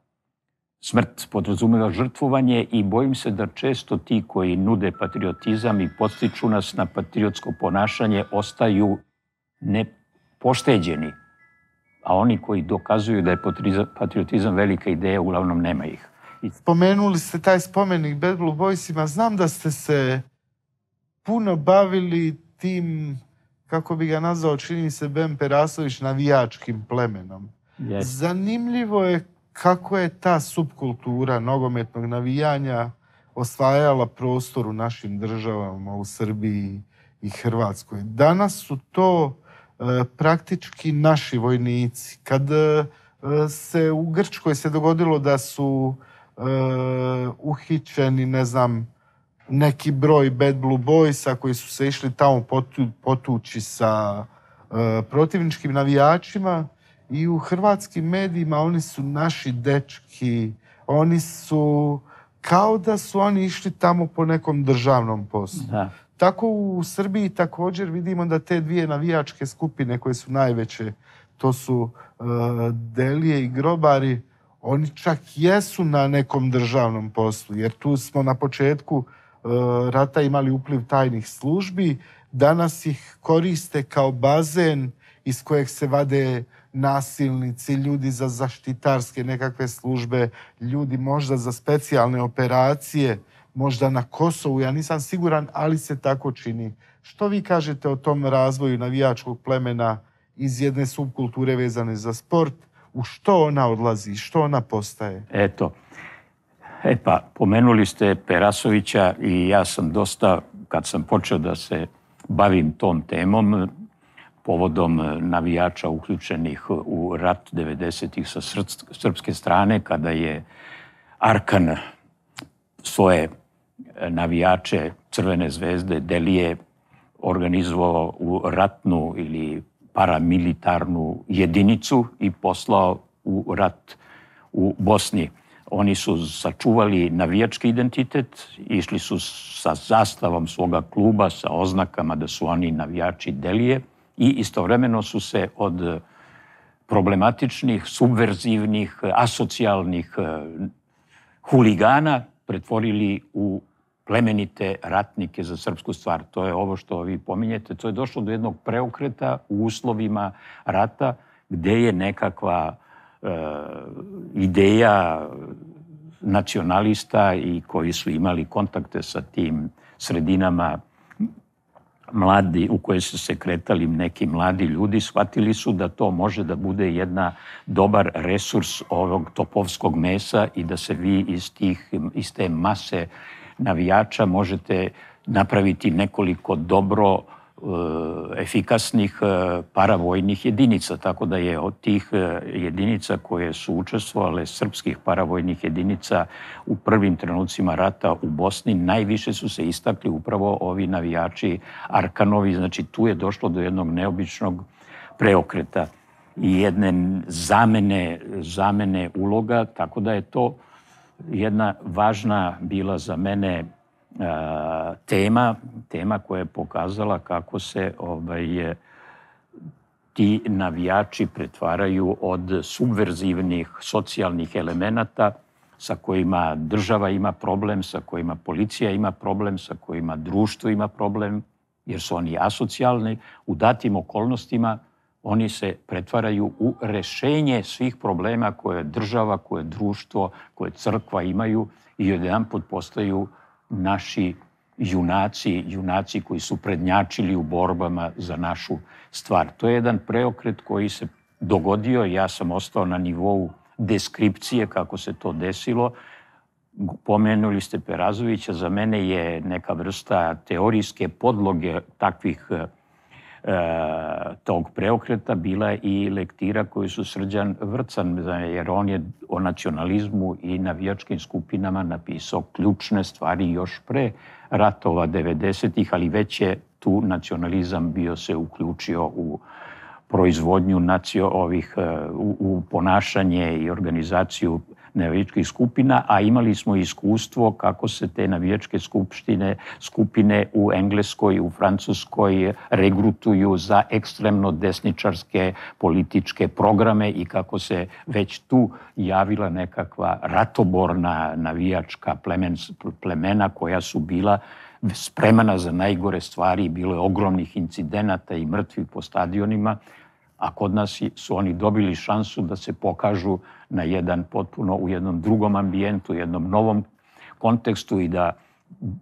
smrt, podrazumeva žrtvovanje i bojim se da često ti koji nude patriotizam i podstiču nas na patriotsko ponašanje ostaju nepošteđeni, a oni koji dokazuju da je patriotizam velika ideja, uglavnom nema ih. Spomenuli ste taj spomenik Bad Blue Boysima. Znam da ste se puno bavili tim, kako bi ga nazvao, čini mi se Ben Perasović, navijačkim plemenom. Yes. Zanimljivo je kako je ta subkultura nogometnog navijanja osvajala prostor u našim državama, u Srbiji i Hrvatskoj. Danas su to e, praktički naši vojnici. Kad e, se u Grčkoj se dogodilo da su e, uhićeni, ne znam, neki broj Bad Blue Boysa koji su se išli tamo potu, potući sa e, protivničkim navijačima i u hrvatskim medijima oni su naši dečki, oni su kao da su oni išli tamo po nekom državnom poslu. Da. Tako u Srbiji također vidimo da te dvije navijačke skupine koje su najveće, to su e, Delije i Grobari, oni čak jesu na nekom državnom poslu, jer tu smo na početku E, rata imali upliv tajnih službi, danas ih koriste kao bazen iz kojeg se vade nasilnici, ljudi za zaštitarske nekakve službe, ljudi možda za specijalne operacije, možda na Kosovu, ja nisam siguran, ali se tako čini. Što vi kažete o tom razvoju navijačkog plemena iz jedne subkulture vezane za sport? U što ona odlazi? Što ona postaje? Eto, E pa, pomenuli ste Perasovića i ja sam dosta, kad sam počeo da se bavim tom temom, povodom navijača uključenih u rat 90-ih sa srpske strane, kada je Arkan svoje navijače Crvene zvezde Delije organizovao u ratnu ili paramilitarnu jedinicu i poslao u rat u Bosni. Oni su sačuvali navijački identitet, išli su sa zastavom svoga kluba, sa oznakama da su oni navijači Delije i istovremeno su se od problematičnih, subverzivnih, asocijalnih eh, huligana pretvorili u plemenite ratnike za srpsku stvar. To je ovo što vi pominjete. To je došlo do jednog preokreta u uslovima rata gde je nekakva e, ideja nacionalista i koji su imali kontakte sa tim sredinama mladi, u koje su se kretali neki mladi ljudi, shvatili su da to može da bude jedna dobar resurs ovog topovskog mesa i da se vi iz, tih, iz te mase navijača možete napraviti nekoliko dobro E, efikasnih e, paravojnih jedinica, tako da je od tih e, jedinica koje su učestvovale srpskih paravojnih jedinica u prvim trenucima rata u Bosni najviše su se istakli upravo ovi navijači Arkanovi, znači tu je došlo do jednog neobičnog preokreta i jedne zamene, zamene uloga, tako da je to jedna važna bila za mene tema, tema koja je pokazala kako se ovaj, ti navijači pretvaraju od subverzivnih socijalnih elemenata sa kojima država ima problem, sa kojima policija ima problem, sa kojima društvo ima problem, jer su oni asocijalni, u datim okolnostima oni se pretvaraju u rešenje svih problema koje država, koje društvo, koje crkva imaju i odjedan put postaju uh, naši junaci, junaci koji su prednjačili u borbama za našu stvar. To je jedan preokret koji se dogodio, ja sam ostao na nivou deskripcije kako se to desilo. Pomenuli ste Perazovića, za mene je neka vrsta teorijske podloge takvih E, tog preokreta bila i lektira koju su Srđan Vrcan, jer on je o nacionalizmu i navijačkim skupinama napisao ključne stvari još pre ratova 90-ih, ali već je tu nacionalizam bio se uključio u proizvodnju nacio, ovih, e, u, u ponašanje i organizaciju navijačkih skupina, a imali smo iskustvo kako se te navijačke skupštine, skupine u Engleskoj, u Francuskoj regrutuju za ekstremno desničarske političke programe i kako se već tu javila nekakva ratoborna navijačka plemen, plemena koja su bila spremana za najgore stvari, bilo je ogromnih incidenata i mrtvih po stadionima, a kod nas su oni dobili šansu da se pokažu na jedan potpuno u jednom drugom ambijentu, jednom novom kontekstu i da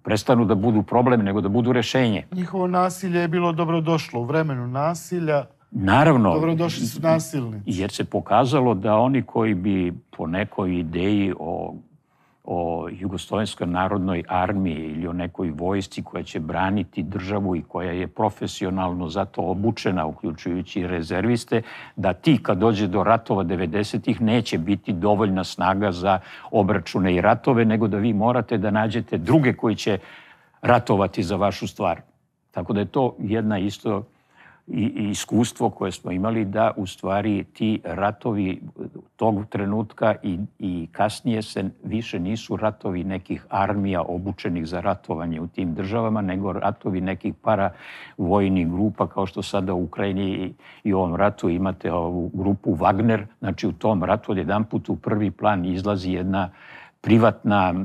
prestanu da budu problem, nego da budu rešenje. Njihovo nasilje je bilo dobrodošlo u vremenu nasilja. Naravno. Dobrodošli su nasilnici. Jer se pokazalo da oni koji bi po nekoj ideji o o Jugoslovenskoj narodnoj armiji ili o nekoj vojsci koja će braniti državu i koja je profesionalno zato obučena, uključujući rezerviste, da ti kad dođe do ratova 90-ih neće biti dovoljna snaga za obračune i ratove, nego da vi morate da nađete druge koji će ratovati za vašu stvar. Tako da je to jedna isto i, iskustvo koje smo imali da u stvari ti ratovi tog trenutka i, i kasnije se više nisu ratovi nekih armija obučenih za ratovanje u tim državama, nego ratovi nekih para vojnih grupa kao što sada u Ukrajini i, i u ovom ratu imate ovu grupu Wagner, znači u tom ratu od jedan put u prvi plan izlazi jedna privatna e,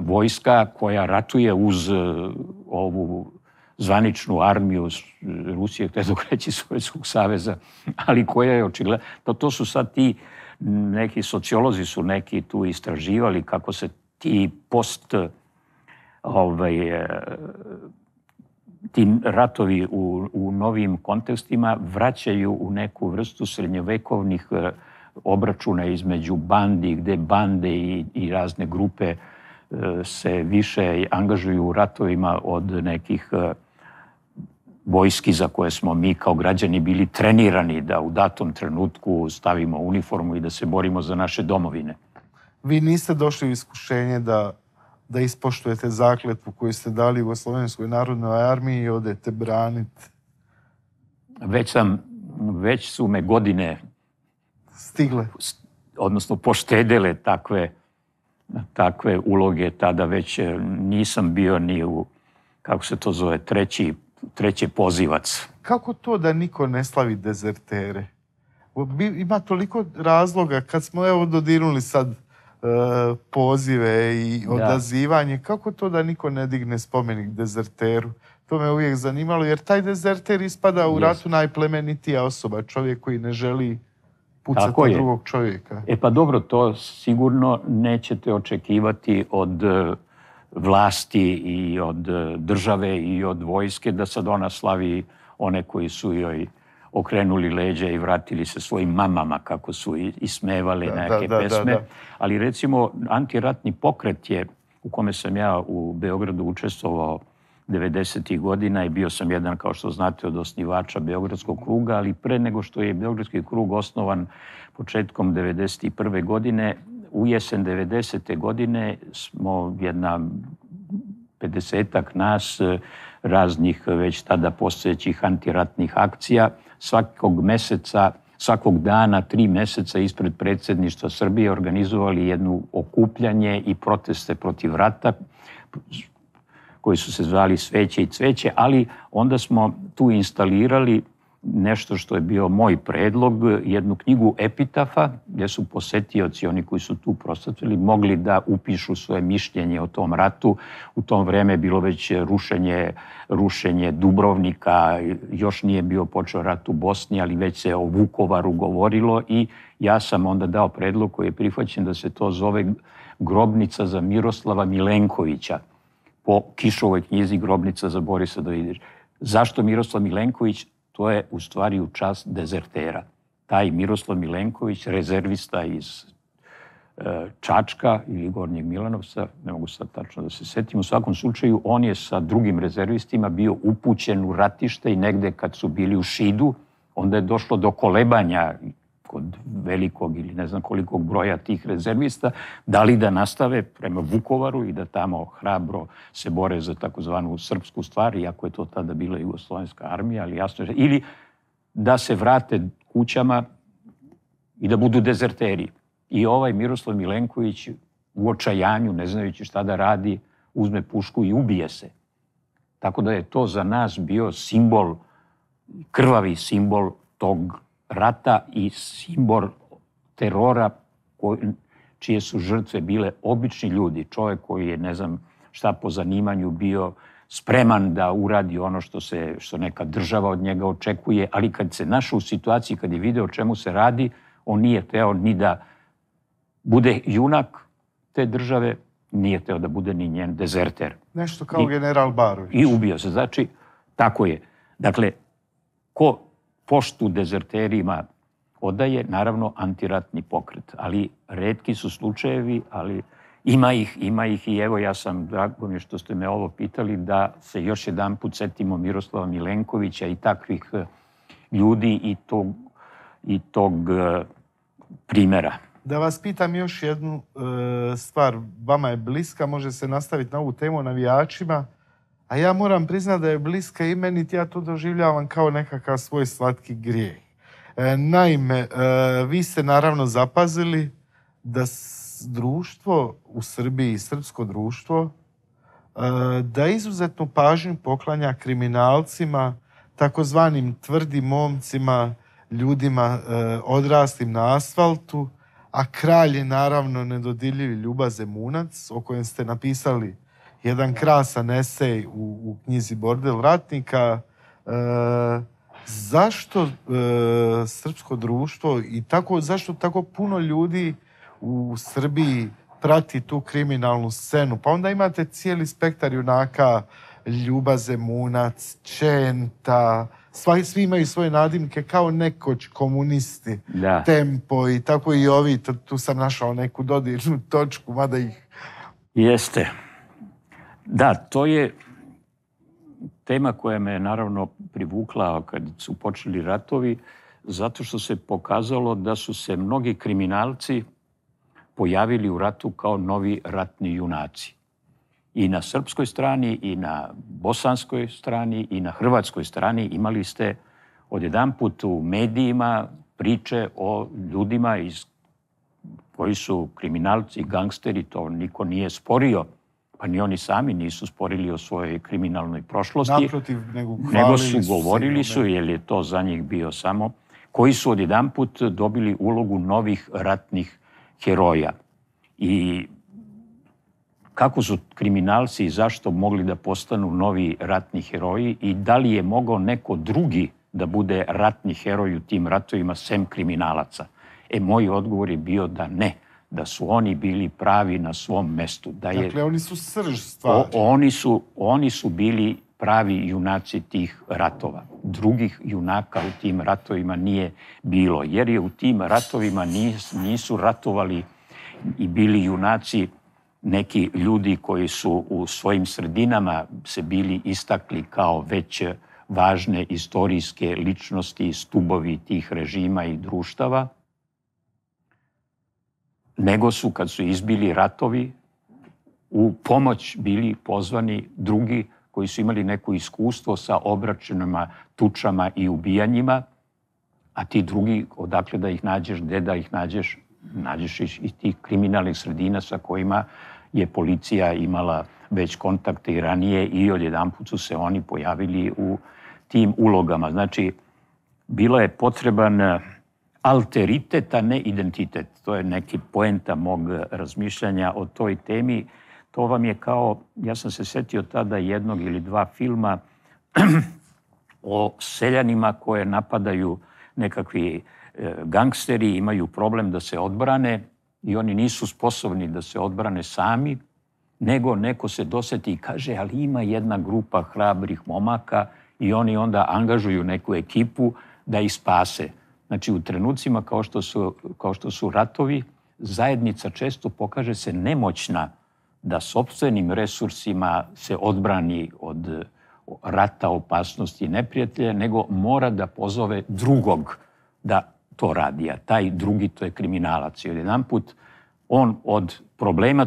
vojska koja ratuje uz e, ovu zvaničnu armiju e, Rusije, htje da dok Sovjetskog saveza, ali koja je očigledno, to, to su sad ti neki sociolozi su neki tu istraživali kako se ti post ovaj, e, ti ratovi u, u novim kontekstima vraćaju u neku vrstu srednjovekovnih e, obračuna između bandi, gde bande i, i razne grupe se više angažuju u ratovima od nekih vojski za koje smo mi kao građani bili trenirani da u datom trenutku stavimo uniformu i da se borimo za naše domovine. Vi niste došli u iskušenje da, da ispoštujete zakletvu koju ste dali Jugoslovenskoj narodnoj armiji i odete braniti. Već sam, već su me godine stigle odnosno poštedele takve, takve uloge tada već e, nisam bio ni u kako se to zove treći treće pozivac. Kako to da niko ne slavi dezertere? Ima toliko razloga kad smo evo dodirnuli sad e, pozive i da. odazivanje. Da. Kako to da niko ne digne spomenik dezerteru? To me uvijek zanimalo jer taj dezerter ispada u yes. ratu najplemenitija osoba. Čovjek koji ne želi pucati Tako je. drugog čovjeka. E pa dobro, to sigurno nećete očekivati od e, vlasti i od e, države i od vojske, da sad ona slavi one koji su joj okrenuli leđa i vratili se svojim mamama kako su ismevali da, da, neke da, da, pesme. Da. Ali recimo antiratni pokret je, u kome sam ja u Beogradu učestvovao 90. godina i bio sam jedan, kao što znate, od osnivača Beogradskog kruga, ali pre nego što je Beogradski krug osnovan početkom 91. godine, U jesen 90. godine smo jedna 50 pedesetak nas e, raznih već tada postojećih antiratnih akcija svakog meseca svakog dana, tri meseca ispred predsjedništva Srbije organizovali jednu okupljanje i proteste protiv rata koji su se zvali Sveće i Cveće, ali onda smo tu instalirali nešto što je bio moj predlog, jednu knjigu Epitafa, gdje su posetioci, oni koji su tu prostatili, mogli da upišu svoje mišljenje o tom ratu. U tom vreme je bilo već rušenje, rušenje Dubrovnika, još nije bio počeo rat u Bosni, ali već se o Vukovaru govorilo i ja sam onda dao predlog koji je prihvaćen da se to zove grobnica za Miroslava Milenkovića po Kišovoj knjizi Grobnica za Borisa Davidića. Zašto Miroslav Milenković? to je u stvari u čast dezertera. Taj Miroslav Milenković, rezervista iz e, Čačka ili Gornjeg Milanovca, ne mogu sad tačno da se setim, u svakom slučaju on je sa drugim rezervistima bio upućen u ratište i negde kad su bili u Šidu, onda je došlo do kolebanja od velikog ili ne znam kolikog broja tih rezervista, da li da nastave prema Vukovaru i da tamo hrabro se bore za takozvanu srpsku stvar, iako je to tada bila jugoslovenska armija, ali jasno, ili da se vrate kućama i da budu dezerteri. I ovaj Miroslav Milenković u očajanju, ne znajući šta da radi, uzme pušku i ubije se. Tako da je to za nas bio simbol, krvavi simbol tog rata i simbol terora koji, čije su žrtve bile obični ljudi, čovjek koji je, ne znam šta po zanimanju bio, spreman da uradi ono što se što neka država od njega očekuje, ali kad se našao u situaciji kad je video o čemu se radi, on nije teo ni da bude junak te države, nije teo da bude ni njen dezerter. Nešto kao I, general Barović. I ubio se, znači tako je. Dakle, ko poštu dezerterima odaje, naravno, antiratni pokret. Ali redki su slučajevi, ali ima ih, ima ih i evo ja sam, drago mi je što ste me ovo pitali, da se još jedan put setimo Miroslava Milenkovića i takvih e, ljudi i tog, i tog e, primera. Da vas pitam još jednu e, stvar, vama je bliska, može se nastaviti na ovu temu navijačima. A ja moram priznati da je bliska i meni, ja to doživljavam kao nekakav svoj slatki grijeh. E, naime, e, vi ste naravno zapazili da društvo u Srbiji, srpsko društvo, e, da izuzetnu pažnju poklanja kriminalcima, takozvanim tvrdim momcima, ljudima odrastim na asfaltu, a kralj je naravno nedodiljivi Ljuba Zemunac, o kojem ste napisali jedan krasan esej u, u knjizi Bordel ratnika. E, zašto e, srpsko društvo i tako, zašto tako puno ljudi u Srbiji prati tu kriminalnu scenu? Pa onda imate cijeli spektar junaka Ljuba Zemunac, Čenta, svi, svi imaju svoje nadimke kao nekoć komunisti, da. tempo i tako i ovi. Tu sam našao neku dodirnu točku, mada ih... Jeste. Da, to je tema koja me naravno privukla kad su počeli ratovi, zato što se pokazalo da su se mnogi kriminalci pojavili u ratu kao novi ratni junaci. I na srpskoj strani, i na bosanskoj strani, i na hrvatskoj strani imali ste odjedanput u medijima priče o ljudima iz koji su kriminalci, gangsteri, to niko nije sporio, Pa ni oni sami nisu sporili o svojoj kriminalnoj prošlosti. Naprotiv, nego, nego su govorili su, jer je to za njih bio samo, koji su odjedan put dobili ulogu novih ratnih heroja. I kako su kriminalci i zašto mogli da postanu novi ratni heroji i da li je mogao neko drugi da bude ratni heroj u tim ratovima sem kriminalaca? E, moj odgovor je bio da ne da su oni bili pravi na svom mestu. Da je, dakle, oni su srž stvari. O, oni, su, oni su bili pravi junaci tih ratova. Drugih junaka u tim ratovima nije bilo, jer je u tim ratovima nis, nisu ratovali i bili junaci neki ljudi koji su u svojim sredinama se bili istakli kao već važne istorijske ličnosti, stubovi tih režima i društava, nego su kad su izbili ratovi u pomoć bili pozvani drugi koji su imali neko iskustvo sa obračunima, tučama i ubijanjima, a ti drugi, odakle da ih nađeš, gde da ih nađeš, nađeš ih iz tih kriminalnih sredina sa kojima je policija imala već kontakte i ranije i odjedan put su se oni pojavili u tim ulogama. Znači, bila je potreban alteritet, a ne identitet. To je neki poenta mog razmišljanja o toj temi. To vam je kao, ja sam se setio tada jednog ili dva filma o seljanima koje napadaju nekakvi e, gangsteri, imaju problem da se odbrane i oni nisu sposobni da se odbrane sami, nego neko se doseti i kaže, ali ima jedna grupa hrabrih momaka i oni onda angažuju neku ekipu da ih spase. Znači, u trenucima kao što su, kao što su ratovi, zajednica često pokaže se nemoćna da sobstvenim resursima se odbrani od rata, opasnosti i neprijatelja, nego mora da pozove drugog da to radi, a taj drugi to je kriminalac. I jedan put on od problema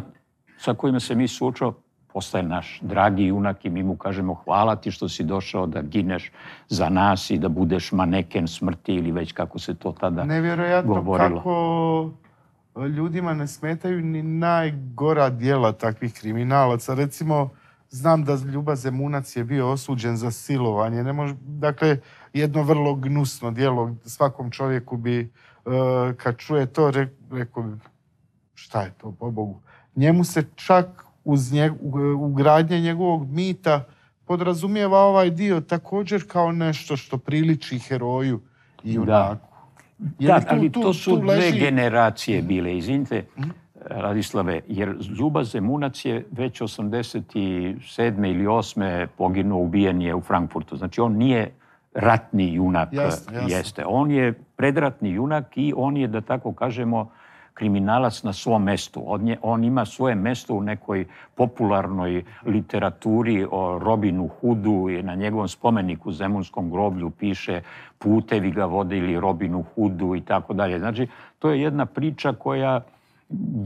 sa kojima se mi suočao postaje naš dragi junak i mi mu kažemo hvala ti što si došao da gineš za nas i da budeš maneken smrti ili već kako se to tada Nevjerojatno govorilo. Nevjerojatno kako e, ljudima ne smetaju ni najgora dijela takvih kriminalaca. Recimo, znam da Ljuba Zemunac je bio osuđen za silovanje. Ne može, dakle, jedno vrlo gnusno dijelo. Svakom čovjeku bi, e, kad čuje to, rekao bi, šta je to, po Bogu. Njemu se čak uz njeg, ugradnje njegovog mita podrazumijeva ovaj dio također kao nešto što priliči heroju i da. junaku. Da, tu, ali tu, to su tu leži... generacije bile, izvinite, hmm? Radislave, jer Zuba Zemunac je već 87. ili 8. poginuo, ubijen je u Frankfurtu. Znači on nije ratni junak, jasne, jasne. jeste. On je predratni junak i on je, da tako kažemo, kriminalac na svom mestu. On, je, on ima svoje mesto u nekoj popularnoj literaturi o Robinu Hoodu i na njegovom spomeniku u Zemunskom groblju piše putevi ga vodili Robinu Hoodu i tako dalje. Znači, to je jedna priča koja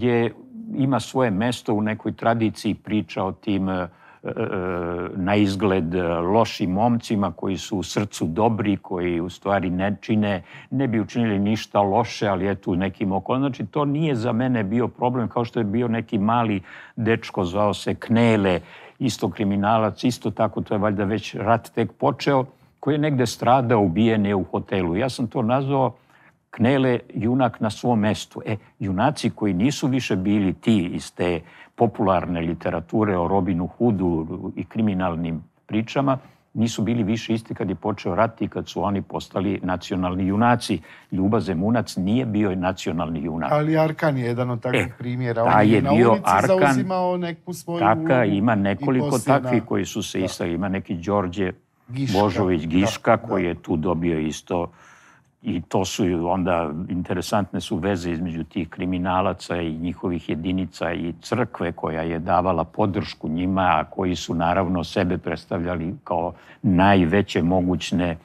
je, ima svoje mesto u nekoj tradiciji priča o tim na izgled lošim momcima koji su u srcu dobri, koji u stvari ne čine, ne bi učinili ništa loše, ali eto u nekim oko. Znači, to nije za mene bio problem kao što je bio neki mali dečko, zvao se Knele, isto kriminalac, isto tako, to je valjda već rat tek počeo, koji je negde stradao, ubijen je u hotelu. Ja sam to nazvao Knele junak na svom mestu. E, junaci koji nisu više bili ti iz te popularne literature o Robinu Hoodu i kriminalnim pričama, nisu bili više isti kad je počeo rat i kad su oni postali nacionalni junaci. Ljuba Zemunac nije bio nacionalni junak. Ali Arkan je jedan od takvih e, primjera. On je, je na bio ulici Arkan, zauzimao neku svoju Taka, ima nekoliko takvih koji su se da. Isali. Ima neki Đorđe Giška. Božović Giška da, da. koji da. je tu dobio isto I to su onda, interesantne su veze između tih kriminalaca i njihovih jedinica i crkve koja je davala podršku njima, a koji su naravno sebe predstavljali kao najveće mogućne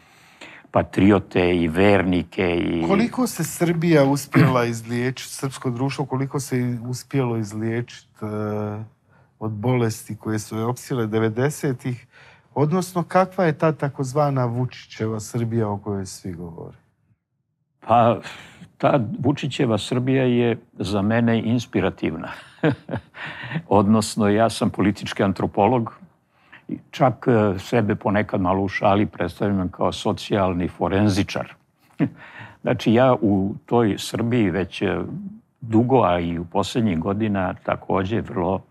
patriote i vernike. I... Koliko se Srbija uspjela izliječiti, srpsko društvo, koliko se uspjelo izliječiti eh, od bolesti koje su je opsile 90-ih, odnosno kakva je ta takozvana Vučićeva Srbija o kojoj svi govore? Pa, ta Vučićeva Srbija je za mene inspirativna. Odnosno, ja sam politički antropolog, čak e, sebe ponekad malo u šali predstavljam kao socijalni forenzičar. znači, ja u toj Srbiji već e, dugo, a i u poslednjih godina takođe vrlo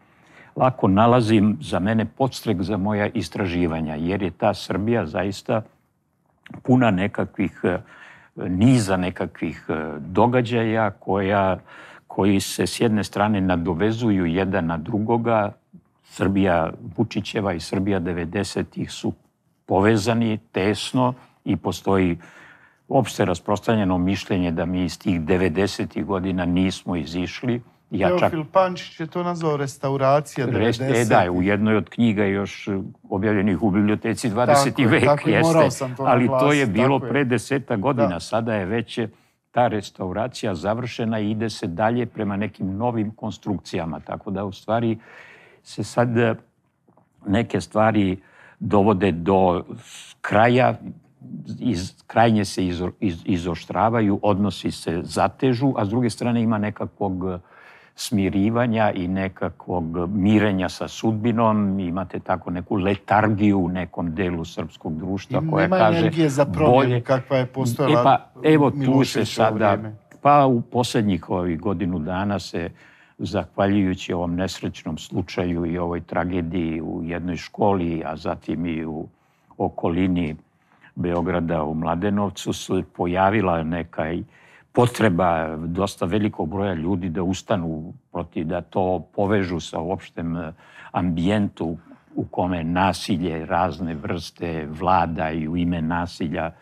lako nalazim za mene podstrek za moja istraživanja, jer je ta Srbija zaista puna nekakvih uh, niza nekakvih e, događaja koja, koji se s jedne strane nadovezuju jedan na drugoga. Srbija Vučićeva i Srbija 90-ih su povezani tesno i postoji opšte rasprostranjeno mišljenje da mi iz tih 90-ih godina nismo izišli. Ja Teofil čak... Pančić je to nazvao restauracija 90. E, da, u jednoj od knjiga još e, objavljenih u biblioteci 20. Tako vek. tako jeste, morao sam to ali to je bilo pre deseta godina. Da. Sada je već ta restauracija završena i ide se dalje prema nekim novim konstrukcijama. Tako da u stvari se sad e, neke stvari dovode do kraja, iz, krajnje se iz, iz, izoštravaju, odnosi se zatežu, a s druge strane ima nekakvog smirivanja i nekakvog mirenja sa sudbinom. Imate tako neku letargiju u nekom delu srpskog društva I koja kaže... Nema energije za promjenu bolje... kakva je postojala e pa, evo tu se sada, pa u poslednjih ovih godinu dana se zahvaljujući ovom nesrećnom slučaju i ovoj tragediji u jednoj školi, a zatim i u okolini Beograda u Mladenovcu, su pojavila nekaj potreba dosta velikog broja ljudi da ustanu protiv, da to povežu sa uopštem e, ambijentu u kome nasilje razne vrste vlada i u ime nasilja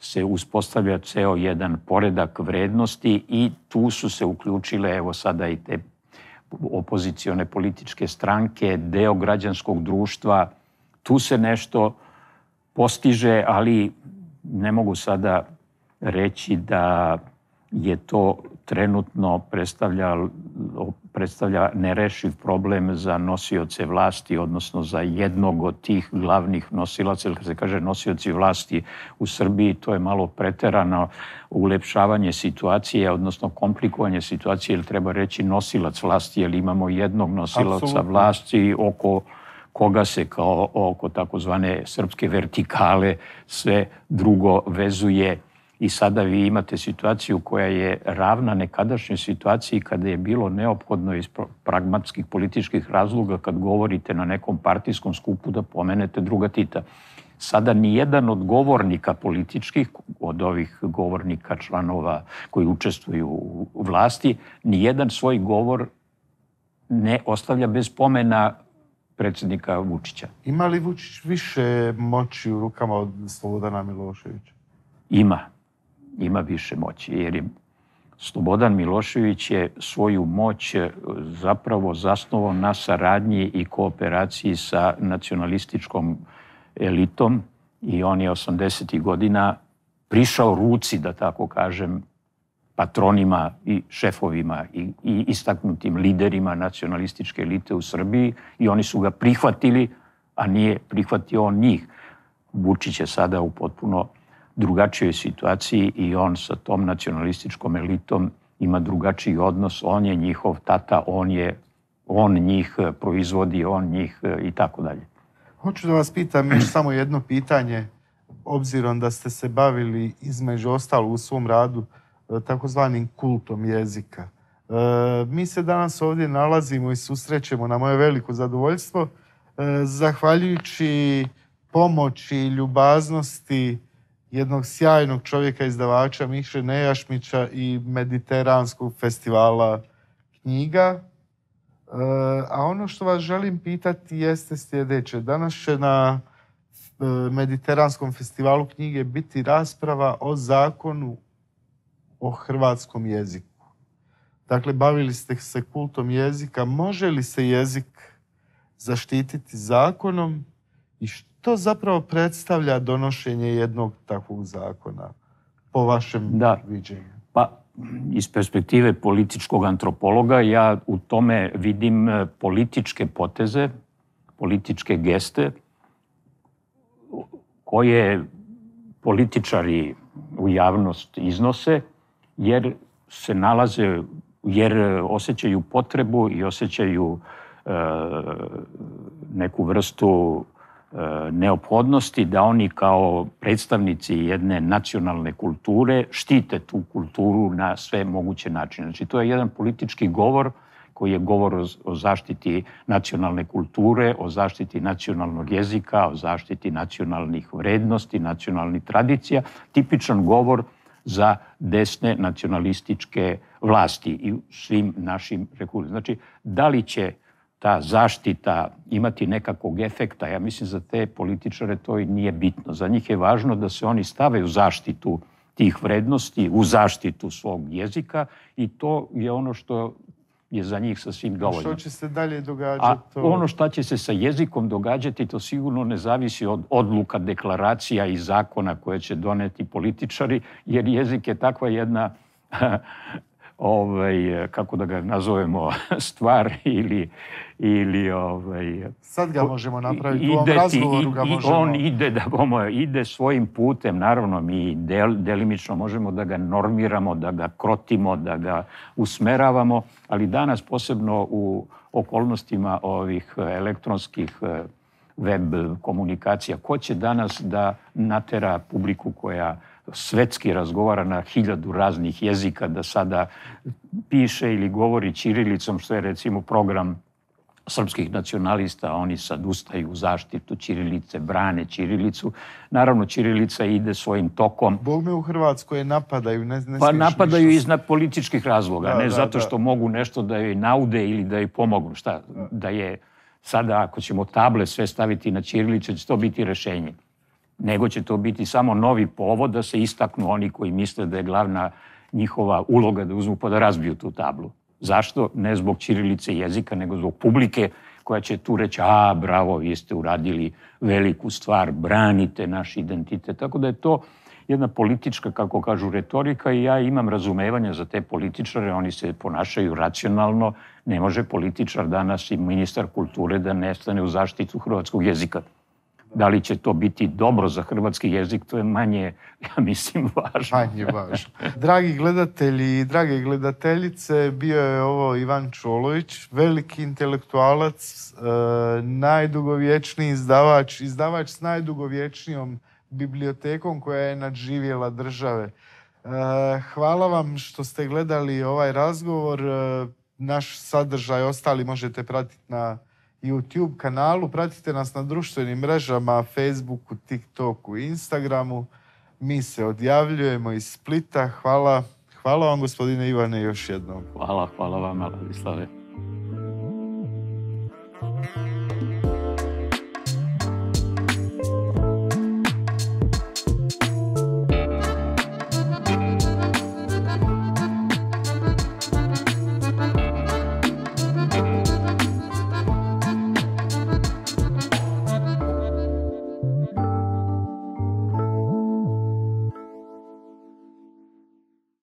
se uspostavlja ceo jedan poredak vrednosti i tu su se uključile evo sada i te opozicione političke stranke, deo građanskog društva. Tu se nešto postiže, ali ne mogu sada reći da je to trenutno predstavlja, predstavlja nerešiv problem za nosioce vlasti, odnosno za jednog od tih glavnih nosilaca, ili kad se kaže nosioci vlasti u Srbiji, to je malo preterano ulepšavanje situacije, odnosno komplikovanje situacije, ili treba reći nosilac vlasti, jer imamo jednog nosilaca Absolutno. vlasti oko koga se kao oko takozvane srpske vertikale sve drugo vezuje I sada vi imate situaciju koja je ravna nekadašnjoj situaciji kada je bilo neophodno iz pragmatskih političkih razloga kad govorite na nekom partijskom skupu da pomenete druga Tita. Sada nijedan od govornika političkih, od ovih govornika članova koji učestvuju u vlasti, nijedan svoj govor ne ostavlja bez pomena predsednika Vučića. Ima li Vučić više moći u rukama od Slobodana Miloševića? Ima ima više moći. Jer je Slobodan Milošević je svoju moć e, zapravo zasnovao na saradnji i kooperaciji sa nacionalističkom elitom i on je 80. godina prišao ruci, da tako kažem, patronima i šefovima i, i istaknutim liderima nacionalističke elite u Srbiji i oni su ga prihvatili, a nije prihvatio on njih. Vučić je sada u potpuno drugačijoj situaciji i on sa tom nacionalističkom elitom ima drugačiji odnos, on je njihov tata, on je on njih eh, proizvodi, on njih eh, i tako dalje. Hoću da vas pitam još samo jedno pitanje, obzirom da ste se bavili između ostalo u svom radu eh, takozvanim kultom jezika. mi se danas ovdje nalazimo i susrećemo na moje veliko zadovoljstvo, zahvaljujući pomoći i ljubaznosti jednog sjajnog čovjeka izdavača Miše Nejašmića i Mediteranskog festivala knjiga. E, a ono što vas želim pitati jeste sljedeće. Danas će na e, Mediteranskom festivalu knjige biti rasprava o zakonu o hrvatskom jeziku. Dakle, bavili ste se kultom jezika. Može li se jezik zaštititi zakonom i što to zapravo predstavlja donošenje jednog takvog zakona, po vašem da. viđenju? Pa, iz perspektive političkog antropologa ja u tome vidim e, političke poteze, političke geste koje političari u javnost iznose jer se nalaze jer e, osjećaju potrebu i osjećaju e, neku vrstu e, E, neophodnosti da oni kao predstavnici jedne nacionalne kulture štite tu kulturu na sve moguće načine. Znači, to je jedan politički govor koji je govor o, zaštiti nacionalne kulture, o zaštiti nacionalnog jezika, o zaštiti nacionalnih vrednosti, nacionalnih tradicija, tipičan govor za desne nacionalističke vlasti i svim našim rekulima. Znači, da li će uh, ta zaštita imati nekakvog efekta, ja mislim za te političare to i nije bitno. Za njih je važno da se oni stave u zaštitu tih vrednosti, u zaštitu svog jezika i to je ono što je za njih sasvim dovoljno. Što će se dalje događati? A ono šta će se sa jezikom događati, to sigurno ne zavisi od odluka, deklaracija i zakona koje će doneti političari, jer jezik je takva jedna ovaj, kako da ga nazovemo, stvar ili, ili ovaj, Sad ga možemo napraviti, ide u ovom razgovoru ga možemo... On ide, da bomo, ide svojim putem, naravno mi del, delimično možemo da ga normiramo, da ga krotimo, da ga usmeravamo, ali danas posebno u okolnostima ovih e, elektronskih e, web komunikacija, ko će danas da natera publiku koja svetski razgovara na hiljadu raznih jezika, da sada piše ili govori čirilicom, što je recimo program srpskih nacionalista, oni sad ustaju u zaštitu Čirilice, brane Čirilicu. Naravno, Čirilica ide svojim tokom. Bog me u Hrvatskoj napadaju. Ne, ne pa napadaju ništa. iznad političkih razloga, da, ne da, zato da. što da. mogu nešto da joj naude ili da joj pomognu. Šta? Da, da je sada, ako ćemo table sve staviti na Čirilicu, će to biti rešenje nego će to biti samo novi povod da se istaknu oni koji misle da je glavna njihova uloga da uzmu pa da razbiju tu tablu. Zašto? Ne zbog čirilice jezika, nego zbog publike koja će tu reći, a bravo, vi ste uradili veliku stvar, branite naš identitet. Tako da je to jedna politička, kako kažu, retorika i ja imam razumevanja za te političare, oni se ponašaju racionalno, ne može političar danas i ministar kulture da nestane u zaštitu hrvatskog jezika. Da li će to biti dobro za hrvatski jezik, to je manje, ja mislim, važno. Manje važno. Dragi gledatelji i drage gledateljice, bio je ovo Ivan Čolović, veliki intelektualac, e, najdugovječniji izdavač, izdavač s najdugovječnijom bibliotekom koja je nadživjela države. E, hvala vam što ste gledali ovaj razgovor. E, naš sadržaj ostali možete pratiti na YouTube kanalu. Pratite nas na društvenim mrežama, Facebooku, TikToku, Instagramu. Mi se odjavljujemo iz Splita. Hvala, hvala vam gospodine Ivane još jednom. Hvala, hvala vam Aladislave.